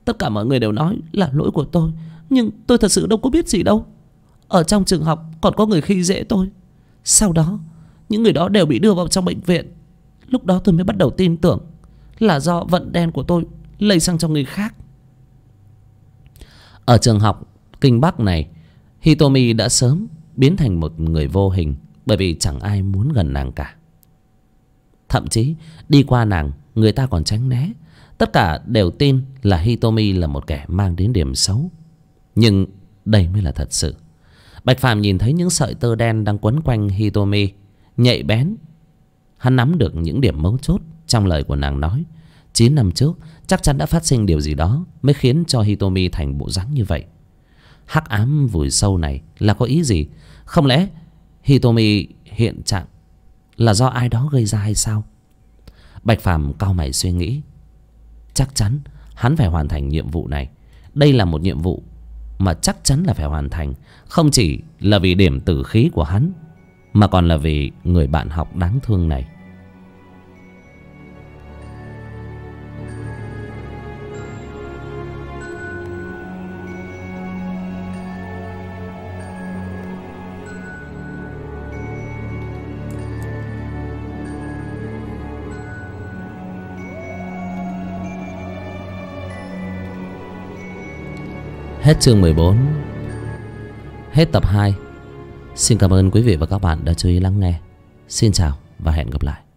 Tất cả mọi người đều nói là lỗi của tôi Nhưng tôi thật sự đâu có biết gì đâu Ở trong trường học còn có người khi dễ tôi Sau đó Những người đó đều bị đưa vào trong bệnh viện Lúc đó tôi mới bắt đầu tin tưởng Là do vận đen của tôi lây sang cho người khác Ở trường học Kinh Bắc này Hitomi đã sớm biến thành một người vô hình Bởi vì chẳng ai muốn gần nàng cả Thậm chí đi qua nàng Người ta còn tránh né Tất cả đều tin là Hitomi là một kẻ mang đến điểm xấu. Nhưng đây mới là thật sự. Bạch Phàm nhìn thấy những sợi tơ đen đang quấn quanh Hitomi, nhạy bén. Hắn nắm được những điểm mấu chốt trong lời của nàng nói. chín năm trước, chắc chắn đã phát sinh điều gì đó mới khiến cho Hitomi thành bộ dáng như vậy. Hắc ám vùi sâu này là có ý gì? Không lẽ Hitomi hiện trạng là do ai đó gây ra hay sao? Bạch Phàm cao mày suy nghĩ, chắc chắn hắn phải hoàn thành nhiệm vụ này đây là một nhiệm vụ mà chắc chắn là phải hoàn thành không chỉ là vì điểm tử khí của hắn mà còn là vì người bạn học đáng thương này Hết chương 14 Hết tập 2 Xin cảm ơn quý vị và các bạn đã chú ý lắng nghe Xin chào và hẹn gặp lại